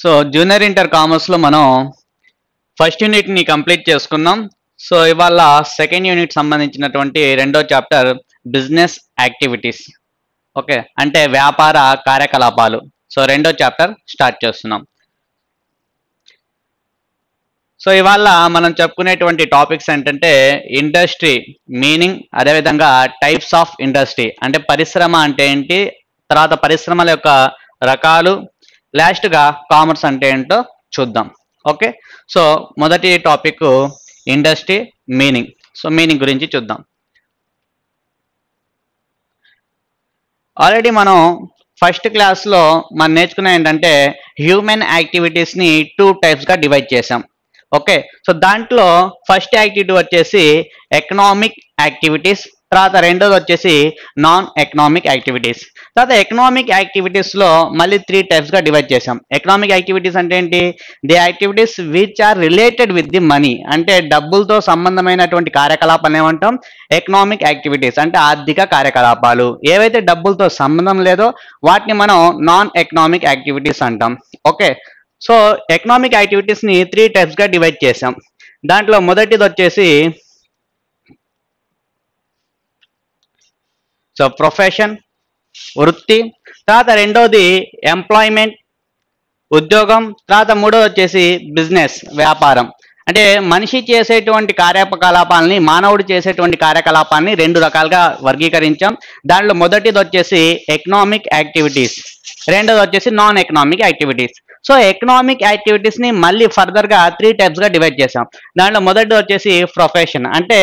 so junior inter కామర్స్లో మనం first యూనిట్ని కంప్లీట్ చేసుకుందాం సో ఇవాళ సెకండ్ యూనిట్ సంబంధించినటువంటి రెండో చాప్టర్ బిజినెస్ యాక్టివిటీస్ ఓకే అంటే వ్యాపార కార్యకలాపాలు సో రెండో చాప్టర్ స్టార్ట్ చేస్తున్నాం సో ఇవాళ మనం చెప్పుకునేటువంటి టాపిక్స్ ఏంటంటే ఇండస్ట్రీ మీనింగ్ అదేవిధంగా టైప్స్ ఆఫ్ ఇండస్ట్రీ అంటే పరిశ్రమ అంటే ఏంటి తర్వాత పరిశ్రమల యొక్క రకాలు లాస్ట్గా కామర్స్ అంటే ఏంటో చూద్దాం ఓకే సో మొదటి topic industry meaning so meaning గురించి చూద్దాం ఆల్రెడీ మనం ఫస్ట్ క్లాస్లో మనం నేర్చుకున్న ఏంటంటే హ్యూమన్ యాక్టివిటీస్ని టూ టైప్స్గా డివైడ్ చేసాం ఓకే సో దాంట్లో ఫస్ట్ యాక్టివిటీ వచ్చేసి ఎకనామిక్ యాక్టివిటీస్ తర్వాత రెండోది వచ్చేసి నాన్ ఎకనామిక్ యాక్టివిటీస్ తర్వాత ఎకనామిక్ యాక్టివిటీస్లో మళ్ళీ త్రీ టైప్స్గా డివైడ్ చేసాం ఎకనామిక్ యాక్టివిటీస్ అంటే ఏంటి the activities which are related with the money అంటే డబ్బులతో సంబంధమైనటువంటి కార్యకలాపాలు ఏమంటాం ఎకనామిక్ యాక్టివిటీస్ అంటే ఆర్థిక కార్యకలాపాలు ఏవైతే డబ్బులతో సంబంధం లేదో వాటిని మనం నాన్ ఎకనామిక్ యాక్టివిటీస్ అంటాం ఓకే సో ఎకనామిక్ యాక్టివిటీస్ని త్రీ టైప్స్గా డివైడ్ చేసాం దాంట్లో మొదటిది వచ్చేసి సో ప్రొఫెషన్ వృత్తి తర్వాత రెండోది ఎంప్లాయ్మెంట్ ఉద్యోగం తర్వాత మూడోది వచ్చేసి బిజినెస్ వ్యాపారం అంటే మనిషి చేసేటువంటి కార్యకలాపాలని మానవుడు చేసేటువంటి కార్యకలాపాలని రెండు రకాలుగా వర్గీకరించాం దాంట్లో మొదటిది వచ్చేసి ఎకనామిక్ యాక్టివిటీస్ రెండోది వచ్చేసి non economic activities so economic యాక్టివిటీస్ని మళ్ళీ ఫర్దర్గా త్రీ టైప్స్గా డివైడ్ చేసాం దాంట్లో మొదటిది వచ్చేసి ప్రొఫెషన్ అంటే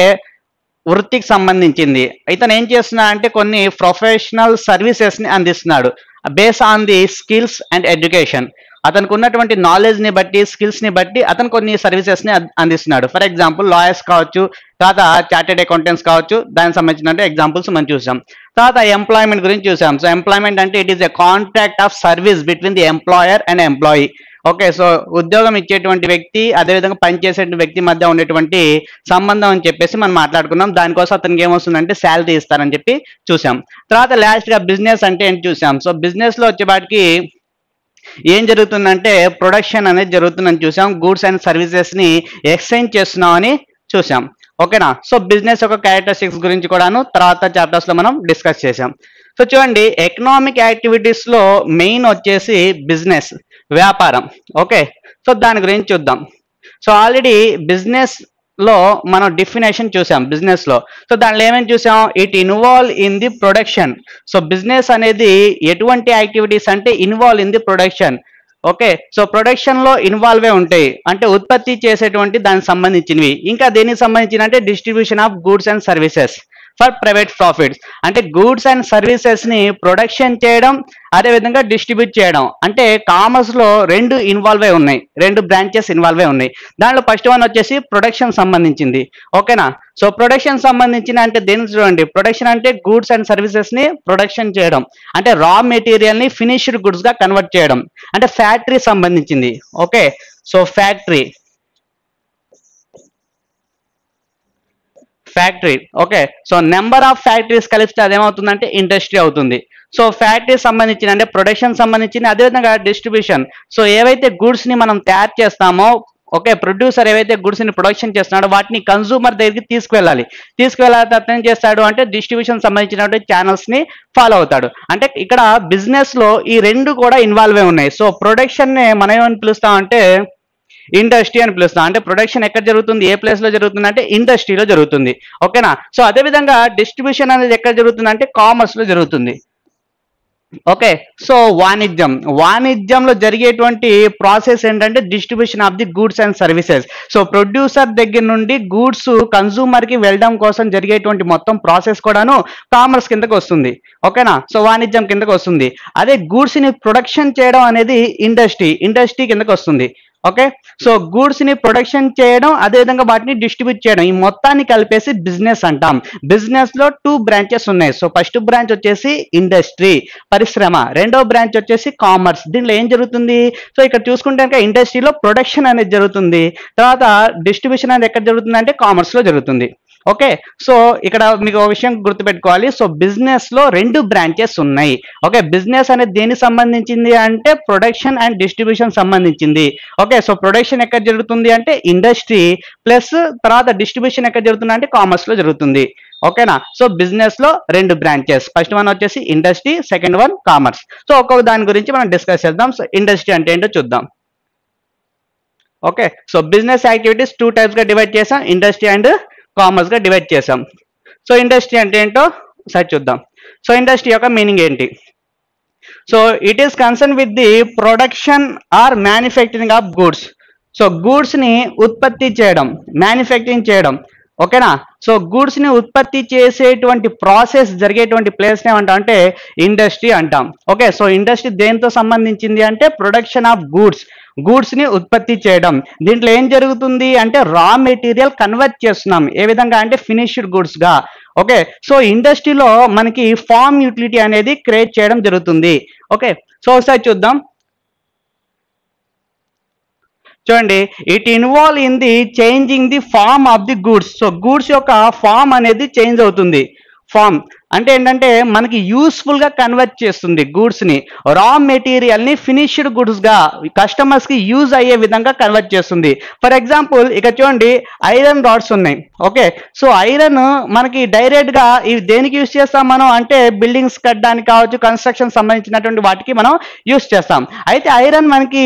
వృత్తికి సంబంధించింది ఇతను ఏం చేస్తున్నా అంటే కొన్ని ప్రొఫెషనల్ సర్వీసెస్ని అందిస్తున్నాడు base on the skills and education అతనికి ఉన్నటువంటి నాలెడ్జ్ని బట్టి స్కిల్స్ని బట్టి అతను కొన్ని సర్వీసెస్ని అందిస్తున్నాడు ఫర్ ఎగ్జాంపుల్ లాయర్స్ కావచ్చు తర్వాత చార్టెడ్ అకౌంటెంట్స్ కావచ్చు దానికి సంబంధించిన ఎగ్జాంపుల్స్ మనం చూసాం తర్వాత ఎంప్లాయ్మెంట్ గురించి చూసాం సో ఎంప్లాయ్మెంట్ అంటే it is a contract of service between the employer and employee okay so ఉద్యోగం ఇచ్చేటువంటి వ్యక్తి అదేవిధంగా పనిచేసే వ్యక్తి మధ్య ఉండేటువంటి సంబంధం అని చెప్పేసి మనం మాట్లాడుకున్నాం దానికోసం అతనికి ఏమొస్తుందంటే శాలరీ ఇస్తారని చెప్పి చూసాం తర్వాత లాస్ట్గా బిజినెస్ అంటే ఏంటి చూసాం సో బిజినెస్లో వచ్చేపాటికి ఏం జరుగుతుందంటే ప్రొడక్షన్ అనేది జరుగుతుందని చూసాం గూడ్స్ అండ్ సర్వీసెస్ని ఎక్స్చేంజ్ చేస్తున్నామని చూసాం ఓకేనా సో బిజినెస్ యొక్క క్యారెక్టరిస్టిక్స్ గురించి కూడాను తర్వాత చాప్టర్స్లో మనం డిస్కస్ చేసాం సో చూడండి ఎకనామిక్ యాక్టివిటీస్లో మెయిన్ వచ్చేసి బిజినెస్ వ్యాపారం ఓకే సో దాని గురించి చూద్దాం సో ఆల్రెడీ బిజినెస్ లో మనం డిఫినేషన్ చూసాం బిజినెస్ లో సో దాంట్లో ఏమేమి చూసాం it involve in the production so business అనేది ఎటువంటి యాక్టివిటీస్ అంటే involve in the production okay so production లో ఇన్వాల్వే ఉంటాయి అంటే ఉత్పత్తి చేసేటువంటి దానికి సంబంధించినవి ఇంకా దేనికి సంబంధించిన అంటే distribution of goods and services for private profits అంటే గూడ్స్ అండ్ సర్వీసెస్ ని ప్రొడక్షన్ చేయడం అదేవిధంగా డిస్ట్రిబ్యూట్ చేయడం అంటే కామర్స్ లో రెండు ఇన్వాల్వ్ అయి ఉన్నాయి రెండు బ్రాంచెస్ ఇన్వాల్వ్ అయి ఉన్నాయి దాంట్లో ఫస్ట్ వన్ వచ్చేసి ప్రొడక్షన్ సంబంధించింది ఓకేనా సో ప్రొడక్షన్ సంబంధించిన అంటే దేని చూడండి ప్రొడక్షన్ అంటే గూడ్స్ అండ్ సర్వీసెస్ ని ప్రొడక్షన్ చేయడం అంటే రా మెటీరియల్ ని ఫినిష్డ్ గుడ్స్ గా కన్వర్ట్ చేయడం అంటే ఫ్యాక్టరీ సంబంధించింది okay so factory factory okay so number of factories కలిస్తే అదేమవుతుందంటే ఇండస్ట్రీ అవుతుంది సో ఫ్యాక్టరీ సంబంధించిన అంటే ప్రొడక్షన్ సంబంధించిన అదేవిధంగా డిస్ట్రిబ్యూషన్ సో ఏవైతే గూడ్స్ని ని మనం తయారు చేస్తామో ఓకే ప్రొడ్యూసర్ ఏవైతే గుడ్స్ ని ప్రొడక్షన్ చేస్తున్నాడో వాటిని కన్జూమర్ దగ్గరికి తీసుకువెళ్ళాలి తీసుకువెళ్ళాలి తర్వాత ఏం చేస్తాడు అంటే డిస్ట్రిబ్యూషన్ సంబంధించినటువంటి ఛానల్స్ ని ఫాలో అవుతాడు అంటే ఇక్కడ బిజినెస్ లో ఈ రెండు కూడా ఇన్వాల్వ్ అయి ఉన్నాయి సో ప్రొడక్షన్ ని మనం ఏమని పిలుస్తామంటే ఇండస్ట్రీ అని పిలుస్తాం అంటే ప్రొడక్షన్ ఎక్కడ జరుగుతుంది ఏ ప్లేస్ లో జరుగుతుంది అంటే ఇండస్ట్రీలో జరుగుతుంది ఓకేనా సో అదేవిధంగా డిస్ట్రిబ్యూషన్ అనేది ఎక్కడ జరుగుతుంది అంటే కామర్స్ లో జరుగుతుంది ఓకే సో వాణిజ్యం వాణిజ్యంలో జరిగేటువంటి ప్రాసెస్ ఏంటంటే distribution of the goods and services so producer దగ్గర నుండి గూడ్స్ కన్సూమర్ కి వెళ్ళడం కోసం జరిగేటువంటి మొత్తం ప్రాసెస్ కూడాను కామర్స్ కిందకు వస్తుంది ఓకేనా సో వాణిజ్యం కిందకు వస్తుంది అదే గూడ్స్ ని ప్రొడక్షన్ చేయడం అనేది ఇండస్ట్రీ ఇండస్ట్రీ కిందకు వస్తుంది ఓకే సో గూడ్స్ ని ప్రొడక్షన్ చేయడం అదేవిధంగా వాటిని డిస్ట్రిబ్యూట్ చేయడం ఈ మొత్తాన్ని కలిపేసి బిజినెస్ అంటాం బిజినెస్ లో టూ బ్రాంచెస్ ఉన్నాయి సో ఫస్ట్ బ్రాంచ్ వచ్చేసి ఇండస్ట్రీ పరిశ్రమ రెండో బ్రాంచ్ వచ్చేసి కామర్స్ దీంట్లో ఏం జరుగుతుంది సో ఇక్కడ చూసుకుంటే కనుక ఇండస్ట్రీలో ప్రొడక్షన్ అనేది జరుగుతుంది తర్వాత డిస్ట్రిబ్యూషన్ అనేది ఎక్కడ జరుగుతుంది అంటే కామర్స్ లో జరుగుతుంది ఓకే సో ఇక్కడ మీకు ఒక విషయం గుర్తుపెట్టుకోవాలి సో బిజినెస్ లో రెండు బ్రాంచెస్ ఉన్నాయి ఓకే బిజినెస్ అనేది దేనికి సంబంధించింది అంటే ప్రొడక్షన్ అండ్ డిస్ట్రిబ్యూషన్ సంబంధించింది ఓకే సో ప్రొడక్షన్ ఎక్కడ జరుగుతుంది అంటే ఇండస్ట్రీ ప్లస్ తర్వాత డిస్ట్రిబ్యూషన్ ఎక్కడ జరుగుతుంది అంటే కామర్స్ లో జరుగుతుంది ఓకేనా సో బిజినెస్ లో రెండు బ్రాంచెస్ ఫస్ట్ వన్ వచ్చేసి industry second one commerce so ఒక్కొక్క దాని గురించి మనం డిస్కస్ చేద్దాం సో ఇండస్ట్రీ అంటే ఏంటో చూద్దాం okay so business activities two types గా డివైడ్ చేసాం ఇండస్ట్రీ అండ్ కామర్స్ గా డివైడ్ చేసాం సో ఇండస్ట్రీ అంటే ఏంటో సరి చూద్దాం సో ఇండస్ట్రీ యొక్క మీనింగ్ ఏంటి so it is concern with the production or manufacturing of goods so గూడ్స్ని ఉత్పత్తి చేయడం మ్యానుఫ్యాక్చరింగ్ చేయడం ఓకేనా సో గూడ్స్ని ఉత్పత్తి చేసేటువంటి ప్రాసెస్ జరిగేటువంటి ప్లేస్ ఏమంటాం అంటే ఇండస్ట్రీ అంటాం ఓకే సో ఇండస్ట్రీ దేనితో సంబంధించింది అంటే ప్రొడక్షన్ ఆఫ్ గూడ్స్ గూడ్స్ని ఉత్పత్తి చేయడం దీంట్లో ఏం జరుగుతుంది అంటే రా మెటీరియల్ కన్వర్ట్ చేస్తున్నాం ఏ విధంగా అంటే ఫినిష్డ్ గూడ్స్గా ఓకే సో ఇండస్ట్రీలో మనకి ఫామ్ యూటిలిటీ అనేది క్రియేట్ చేయడం జరుగుతుంది ఓకే సో ఒకసారి చూద్దాం చూడండి it involve in the changing the form of the goods so goods యొక్క ఫామ్ అనేది చేంజ్ అవుతుంది ఫామ్ అంటే ఏంటంటే మనకి యూస్ఫుల్గా కన్వర్ట్ చేస్తుంది గూడ్స్ని రా మెటీరియల్ని ఫినిష్డ్ గూడ్స్గా కస్టమర్స్కి యూజ్ అయ్యే విధంగా కన్వర్ట్ చేస్తుంది ఫర్ ఎగ్జాంపుల్ ఇక చూడండి ఐరన్ రాడ్స్ ఉన్నాయి ఓకే సో ఐరన్ మనకి డైరెక్ట్గా ఇవి దేనికి యూజ్ చేస్తాం మనం అంటే బిల్డింగ్స్ కట్టడానికి కావచ్చు కన్స్ట్రక్షన్ సంబంధించినటువంటి వాటికి మనం యూజ్ చేస్తాం అయితే ఐరన్ మనకి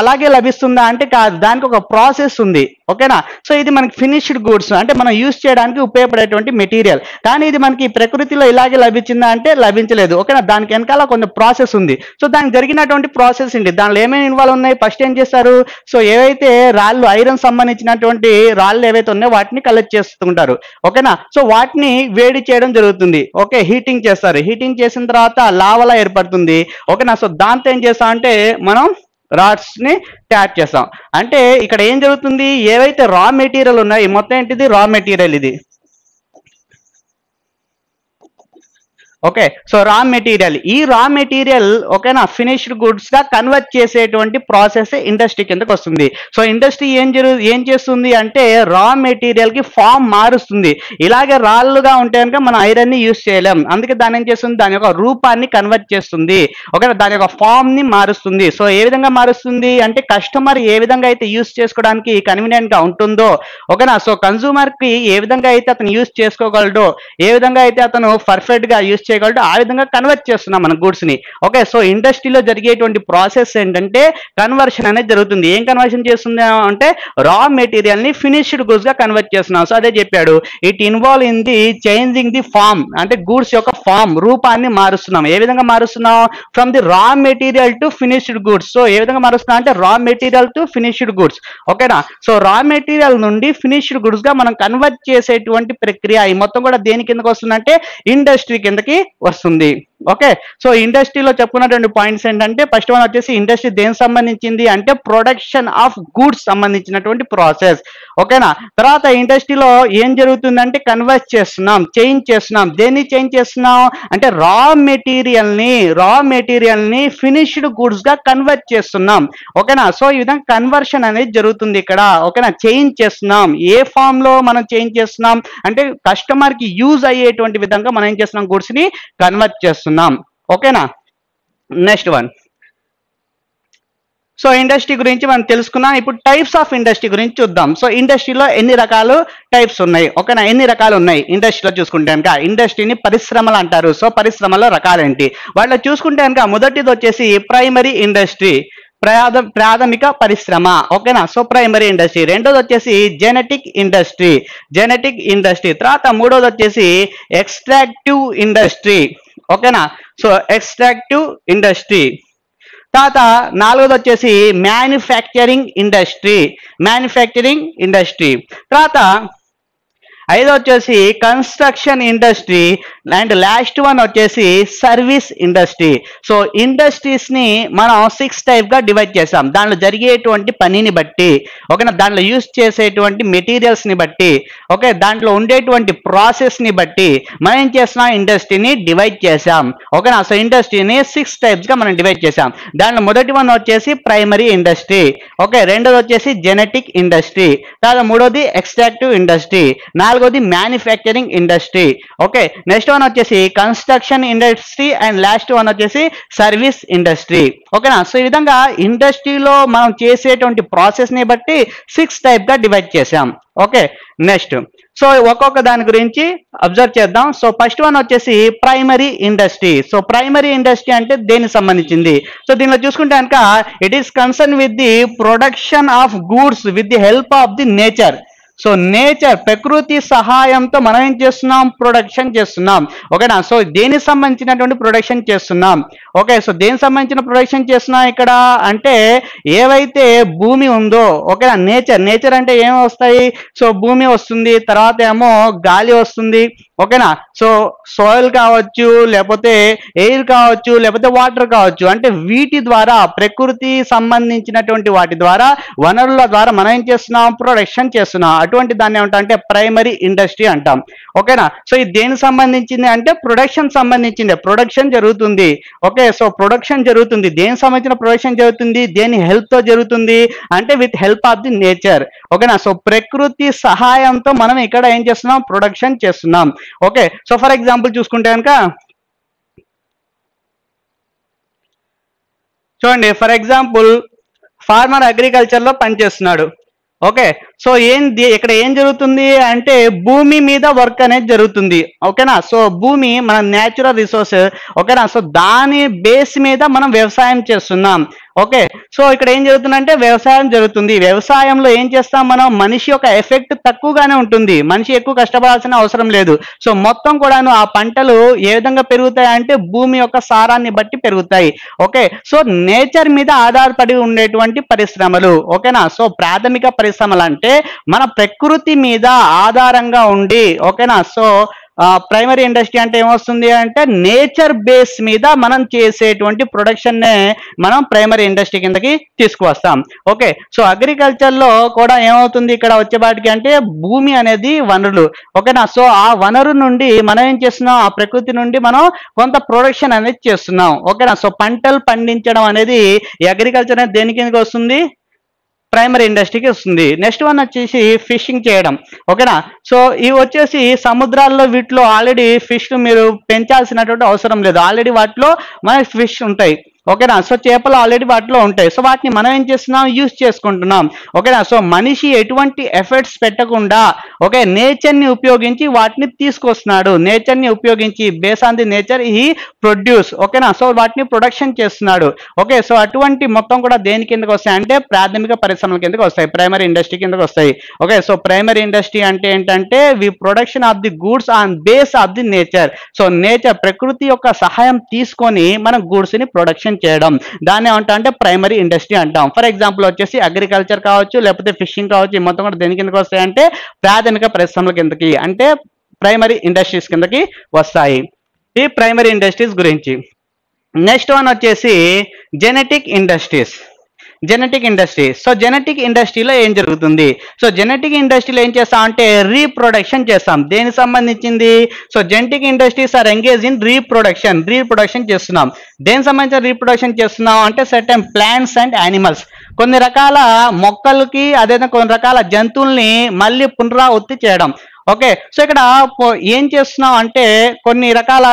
అలాగే లభిస్తుందా అంటే కాదు దానికి ఒక ప్రాసెస్ ఉంది ఓకేనా సో ఇది మనకి ఫినిష్డ్ గూడ్స్ అంటే మనం యూస్ చేయడానికి ఉపయోగపడేటువంటి మెటీరియల్ కానీ ఇది మనకి ప్రకృతిలో ఇలాగే లభించిందా అంటే లభించలేదు ఓకేనా దానికి వెనకాల కొంత ప్రాసెస్ ఉంది సో దానికి జరిగినటువంటి ప్రాసెస్ ఉంది దానిలో ఏమేమి ఇన్వాల్వ్ ఉన్నాయి ఫస్ట్ ఏం చేస్తారు సో ఏవైతే రాళ్ళు ఐరన్ సంబంధించినటువంటి రాళ్ళు ఏవైతే ఉన్నాయో వాటిని కలెక్ట్ చేస్తుంటారు ఓకేనా సో వాటిని వేడి చేయడం జరుగుతుంది ఓకే హీటింగ్ చేస్తారు హీటింగ్ చేసిన తర్వాత లావలా ఏర్పడుతుంది ఓకేనా సో దాంతో ఏం చేస్తామంటే మనం రాడ్స్ని ట్యాప్ చేస్తాం అంటే ఇక్కడ ఏం జరుగుతుంది ఏవైతే రా మెటీరియల్ ఉన్నాయో మొత్తం ఏంటిది రా మెటీరియల్ ఇది ఓకే సో రా మెటీరియల్ ఈ రా మెటీరియల్ ఓకేనా ఫినిష్డ్ గుడ్స్ గా కన్వర్ట్ చేసేటువంటి ప్రాసెస్ ఇండస్ట్రీ కిందకు వస్తుంది సో ఇండస్ట్రీ ఏం జరుగు ఏం చేస్తుంది అంటే రా మెటీరియల్ కి ఫామ్ మారుస్తుంది ఇలాగే రాళ్ళుగా ఉంటే కనుక మనం ఐరన్ ని యూజ్ చేయలేం అందుకే దాని ఏం చేస్తుంది దాని యొక్క రూపాన్ని కన్వర్ట్ చేస్తుంది ఓకే దాని యొక్క ఫామ్ ని మారుస్తుంది సో ఏ విధంగా మారుస్తుంది అంటే కస్టమర్ ఏ విధంగా అయితే యూజ్ చేసుకోవడానికి కన్వీనియంట్ గా ఉంటుందో ఓకేనా సో కన్సూమర్ కి ఏ విధంగా అయితే అతను యూజ్ చేసుకోగలడో ఏ విధంగా అయితే అతను పర్ఫెక్ట్ గా యూజ్ చేయగలడో ఆ విధంగా కన్వర్ట్ చేస్తున్నాం మన ని ఓకే సో ఇండస్ట్రీలో జరిగేటువంటి ప్రాసెస్ ఏంటంటే కన్వర్షన్ అనేది జరుగుతుంది ఏం కన్వర్షన్ చేస్తుంది అంటే రా మెటీరియల్ని ఫినిష్డ్ గూడ్స్ గా కన్వర్ట్ చేస్తున్నాం సో అదే చెప్పాడు it involve in the changing the form అంటే గూడ్స్ యొక్క ఫామ్ రూపాన్ని మారుస్తున్నాం ఏ విధంగా మారుస్తున్నాం from the raw material to finished goods so ఏ విధంగా మారుస్తున్నాం అంటే raw material to finished goods ఓకేనా సో రా మెటీరియల్ నుండి ఫినిష్డ్ గూడ్స్ గా మనం కన్వర్ట్ చేసేటువంటి ప్రక్రియ ఈ మొత్తం కూడా దేని కిందకి వస్తుందంటే ఇండస్ట్రీ కిందకి వస్తుంది ఓకే సో ఇండస్ట్రీలో చెప్పుకున్నటువంటి పాయింట్స్ ఏంటంటే ఫస్ట్ వన్ వచ్చేసి ఇండస్ట్రీ దేనికి సంబంధించింది అంటే ప్రొడక్షన్ ఆఫ్ గూడ్స్ సంబంధించినటువంటి ప్రాసెస్ ఓకేనా తర్వాత ఇండస్ట్రీలో ఏం జరుగుతుందంటే కన్వర్ట్ చేస్తున్నాం చేంజ్ చేస్తున్నాం దేన్ని చేంజ్ చేస్తున్నాం అంటే రా మెటీరియల్ని రా మెటీరియల్ని ఫినిష్డ్ గూడ్స్గా కన్వర్ట్ చేస్తున్నాం ఓకేనా సో ఈ విధంగా కన్వర్షన్ అనేది జరుగుతుంది ఇక్కడ ఓకేనా చేంజ్ చేస్తున్నాం ఏ ఫామ్లో మనం చేంజ్ చేస్తున్నాం అంటే కస్టమర్కి యూజ్ అయ్యేటువంటి విధంగా మనం ఏం చేస్తున్నాం గూడ్స్ని కన్వర్ట్ చేస్తున్నాం ఉన్నాం ఓకేనా నెక్స్ట్ వన్ సో ఇండస్ట్రీ గురించి మనం తెలుసుకున్నాం ఇప్పుడు టైప్స్ ఆఫ్ ఇండస్ట్రీ గురించి చూద్దాం సో ఇండస్ట్రీలో ఎన్ని రకాలు టైప్స్ ఉన్నాయి ఓకేనా ఎన్ని రకాలు ఉన్నాయి ఇండస్ట్రీలో చూసుకుంటే కనుక ఇండస్ట్రీని పరిశ్రమలు అంటారు సో పరిశ్రమలో రకాలేంటి వాళ్ళు చూసుకుంటే కనుక మొదటిది వచ్చేసి ప్రైమరీ ఇండస్ట్రీ ప్రాథ ప్రాథమిక పరిశ్రమ ఓకేనా సో ప్రైమరీ ఇండస్ట్రీ రెండోది వచ్చేసి జెనెటిక్ ఇండస్ట్రీ జెనెటిక్ ఇండస్ట్రీ తర్వాత మూడోది వచ్చేసి ఎక్స్ట్రాక్టివ్ ఇండస్ట్రీ ఓకేనా సో ఎక్స్ట్రాక్టివ్ ఇండస్ట్రీ తర్వాత నాలుగోది వచ్చేసి మ్యానుఫ్యాక్చరింగ్ ఇండస్ట్రీ మ్యానుఫ్యాక్చరింగ్ ఇండస్ట్రీ తర్వాత ఐదు వచ్చేసి construction industry and last one వచ్చేసి సర్వీస్ ఇండస్ట్రీ సో ఇండస్ట్రీస్ని మనం సిక్స్ టైప్గా డివైడ్ చేసాం దానిలో జరిగేటువంటి పనిని బట్టి ఓకేనా దాంట్లో యూజ్ చేసేటువంటి మెటీరియల్స్ని బట్టి ఓకే దాంట్లో ఉండేటువంటి ప్రాసెస్ని బట్టి మనం ఏం చేస్తున్నాం ఇండస్ట్రీని డివైడ్ చేసాం ఓకేనా సో ఇండస్ట్రీని సిక్స్ టైప్స్గా మనం డివైడ్ చేసాం దాంట్లో మొదటి వన్ వచ్చేసి ప్రైమరీ ఇండస్ట్రీ ఓకే రెండోది వచ్చేసి జెనెటిక్ ఇండస్ట్రీ తర్వాత మూడోది ఎక్స్ట్రాక్టివ్ ఇండస్ట్రీ నాలుగోది manufacturing industry okay next one వచ్చేసి construction industry and last one వచ్చేసి సర్వీస్ ఇండస్ట్రీ ఓకేనా సో ఈ విధంగా ఇండస్ట్రీలో మనం చేసేటువంటి ప్రాసెస్ ని బట్టి సిక్స్ టైప్ గా డివైడ్ చేసాం ఓకే నెక్స్ట్ సో ఒక్కొక్క దాని గురించి అబ్జర్వ్ చేద్దాం సో ఫస్ట్ వన్ వచ్చేసి primary industry so primary industry అంటే దేనికి సంబంధించింది సో దీనిలో చూసుకుంటే కనుక it is concern with the production of goods with the help of the nature so nature ప్రకృతి సహాయంతో మనం ఏం చేస్తున్నాం ప్రొడక్షన్ చేస్తున్నాం ఓకేనా సో దేనికి సంబంధించినటువంటి ప్రొడక్షన్ చేస్తున్నాం ఓకే సో దేనికి సంబంధించిన ప్రొడక్షన్ చేస్తున్నాం ఇక్కడ అంటే ఏవైతే భూమి ఉందో ఓకేనా నేచర్ నేచర్ అంటే ఏమి వస్తాయి సో భూమి వస్తుంది తర్వాత ఏమో గాలి వస్తుంది ఓకేనా సో సాయిల్ కావచ్చు లేకపోతే ఎయిర్ కావచ్చు లేకపోతే వాటర్ కావచ్చు అంటే వీటి ద్వారా ప్రకృతి సంబంధించినటువంటి వాటి ద్వారా వనరుల ద్వారా మనం ఏం చేస్తున్నాం ప్రొడక్షన్ చేస్తున్నాం అటువంటి దాన్ని ఏమంటాం అంటే ప్రైమరీ ఇండస్ట్రీ అంటాం ఓకేనా సో ఇది దేనికి సంబంధించింది అంటే ప్రొడక్షన్ సంబంధించింది ప్రొడక్షన్ జరుగుతుంది ఓకే సో ప్రొడక్షన్ జరుగుతుంది దేనికి సంబంధించిన ప్రొడక్షన్ జరుగుతుంది దేని హెల్ప్తో జరుగుతుంది అంటే with help of the nature ఓకేనా సో ప్రకృతి సహాయంతో మనం ఇక్కడ ఏం చేస్తున్నాం ప్రొడక్షన్ చేస్తున్నాం ఓకే సో ఫర్ ఎగ్జాంపుల్ చూసుకుంటే కనుక చూడండి ఫర్ ఎగ్జాంపుల్ ఫార్మర్ అగ్రికల్చర్లో పనిచేస్తున్నాడు ఓకే సో ఏం ఇక్కడ ఏం జరుగుతుంది అంటే భూమి మీద వర్క్ అనేది జరుగుతుంది ఓకేనా సో భూమి మన న్యాచురల్ రిసోర్స్ ఓకేనా సో దాని బేస్ మీద మనం వ్యవసాయం చేస్తున్నాం ఓకే సో ఇక్కడ ఏం జరుగుతుందంటే వ్యవసాయం జరుగుతుంది వ్యవసాయంలో ఏం చేస్తాం మనం మనిషి యొక్క ఎఫెక్ట్ తక్కువగానే ఉంటుంది మనిషి ఎక్కువ కష్టపడాల్సిన అవసరం లేదు సో మొత్తం కూడాను ఆ పంటలు ఏ విధంగా పెరుగుతాయి అంటే భూమి యొక్క సారాన్ని బట్టి పెరుగుతాయి ఓకే సో నేచర్ మీద ఆధారపడి ఉండేటువంటి పరిశ్రమలు ఓకేనా సో ప్రాథమిక పరిశ్రమలు అంటే అంటే మన ప్రకృతి మీద ఆధారంగా ఉండి ఓకేనా సో ప్రైమరీ ఇండస్ట్రీ అంటే ఏమొస్తుంది అంటే నేచర్ బేస్ మీద మనం చేసేటువంటి ప్రొడక్షన్నే మనం ప్రైమరీ ఇండస్ట్రీ కిందకి తీసుకువస్తాం ఓకే సో అగ్రికల్చర్లో కూడా ఏమవుతుంది ఇక్కడ వచ్చేపాటికి అంటే భూమి అనేది వనరులు ఓకేనా సో ఆ వనరు నుండి మనం ఏం చేస్తున్నాం ఆ ప్రకృతి నుండి మనం కొంత ప్రొడక్షన్ అనేది చేస్తున్నాం ఓకేనా సో పంటలు పండించడం అనేది అగ్రికల్చర్ అనేది దేని కిందకి వస్తుంది ప్రైమరీ ఇండస్ట్రీకి వస్తుంది నెక్స్ట్ వన్ వచ్చేసి ఫిషింగ్ చేయడం ఓకేనా సో ఇవి వచ్చేసి సముద్రాల్లో వీటిలో ఆల్రెడీ ఫిష్ మీరు పెంచాల్సినటువంటి అవసరం లేదు ఆల్రెడీ వాటిలో మన ఫిష్ ఉంటాయి ఓకేనా సో చేపలు ఆల్రెడీ వాటిలో ఉంటాయి సో వాటిని మనం ఏం చేస్తున్నాం యూజ్ చేసుకుంటున్నాం ఓకేనా సో మనిషి ఎటువంటి ఎఫర్ట్స్ పెట్టకుండా ఓకే నేచర్ని ఉపయోగించి వాటిని తీసుకొస్తున్నాడు నేచర్ని ఉపయోగించి బేస్ ఆన్ ది నేచర్ ఈ ప్రొడ్యూస్ ఓకేనా సో వాటిని ప్రొడక్షన్ చేస్తున్నాడు ఓకే సో అటువంటి మొత్తం కూడా దేని కిందకి వస్తాయి అంటే ప్రాథమిక పరిశ్రమల కిందకు వస్తాయి ప్రైమరీ ఇండస్ట్రీ కిందకి వస్తాయి ఓకే సో ప్రైమరీ ఇండస్ట్రీ అంటే ఏంటంటే we production of the goods on base of the nature so nature ప్రకృతి యొక్క సహాయం తీసుకొని మనం గూడ్స్ని ప్రొడక్షన్ వ్యవసాయం చేయడం దాన్ని ఏమంటా అంటే ప్రైమరీ ఇండస్ట్రీ అంటాం ఫర్ ఎగ్జాంపుల్ వచ్చేసి అగ్రికల్చర్ కావచ్చు లేకపోతే ఫిషింగ్ కావచ్చు మొత్తం కూడా దేని కిందకి వస్తాయంటే ప్రాథమిక పరిశ్రమల కిందకి అంటే ప్రైమరీ ఇండస్ట్రీస్ కిందకి వస్తాయి ఈ ప్రైమరీ ఇండస్ట్రీస్ గురించి నెక్స్ట్ వన్ వచ్చేసి genetic industries genetic industry so genetic ఇండస్ట్రీలో ఏం జరుగుతుంది సో జెనెటిక్ ఇండస్ట్రీలో ఏం చేస్తాం అంటే రీప్రొడక్షన్ చేస్తాం దేనికి సంబంధించింది so genetic industries are engage in reproduction reproduction చేస్తున్నాం దేనికి సంబంధించిన రీప్రొడక్షన్ చేస్తున్నాం అంటే సర్టెన్ ప్లాంట్స్ అండ్ యానిమల్స్ కొన్ని రకాల మొక్కలకి అదేవిధంగా కొన్ని రకాల జంతువుల్ని మళ్ళీ పునరావృత్తి చేయడం ఓకే సో ఇక్కడ ఏం చేస్తున్నాం అంటే కొన్ని రకాల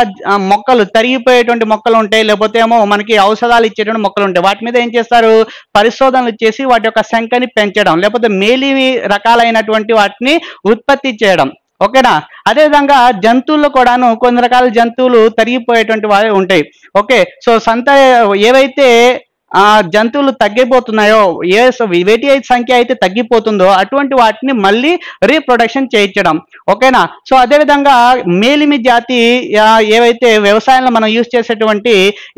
మొక్కలు తరిగిపోయేటువంటి మొక్కలు ఉంటాయి లేకపోతే ఏమో మనకి ఔషధాలు ఇచ్చేటువంటి మొక్కలు ఉంటాయి వాటి మీద ఏం చేస్తారు పరిశోధనలు చేసి వాటి యొక్క సంఖ్యని పెంచడం లేకపోతే మేలివి రకాలైనటువంటి వాటిని ఉత్పత్తి చేయడం ఓకేనా అదేవిధంగా జంతువుల్లో కూడాను కొన్ని రకాల జంతువులు తరిగిపోయేటువంటి వాళ్ళు ఉంటాయి ఓకే సో సంత ఏవైతే ఆ జంతువులు తగ్గిపోతున్నాయో ఏ వేటి సంఖ్య అయితే తగ్గిపోతుందో అటువంటి వాటిని మళ్ళీ రీప్రొడక్షన్ చేయించడం ఓకేనా సో అదేవిధంగా మేలిమి జాతి ఏవైతే వ్యవసాయంలో మనం యూజ్ చేసేటువంటి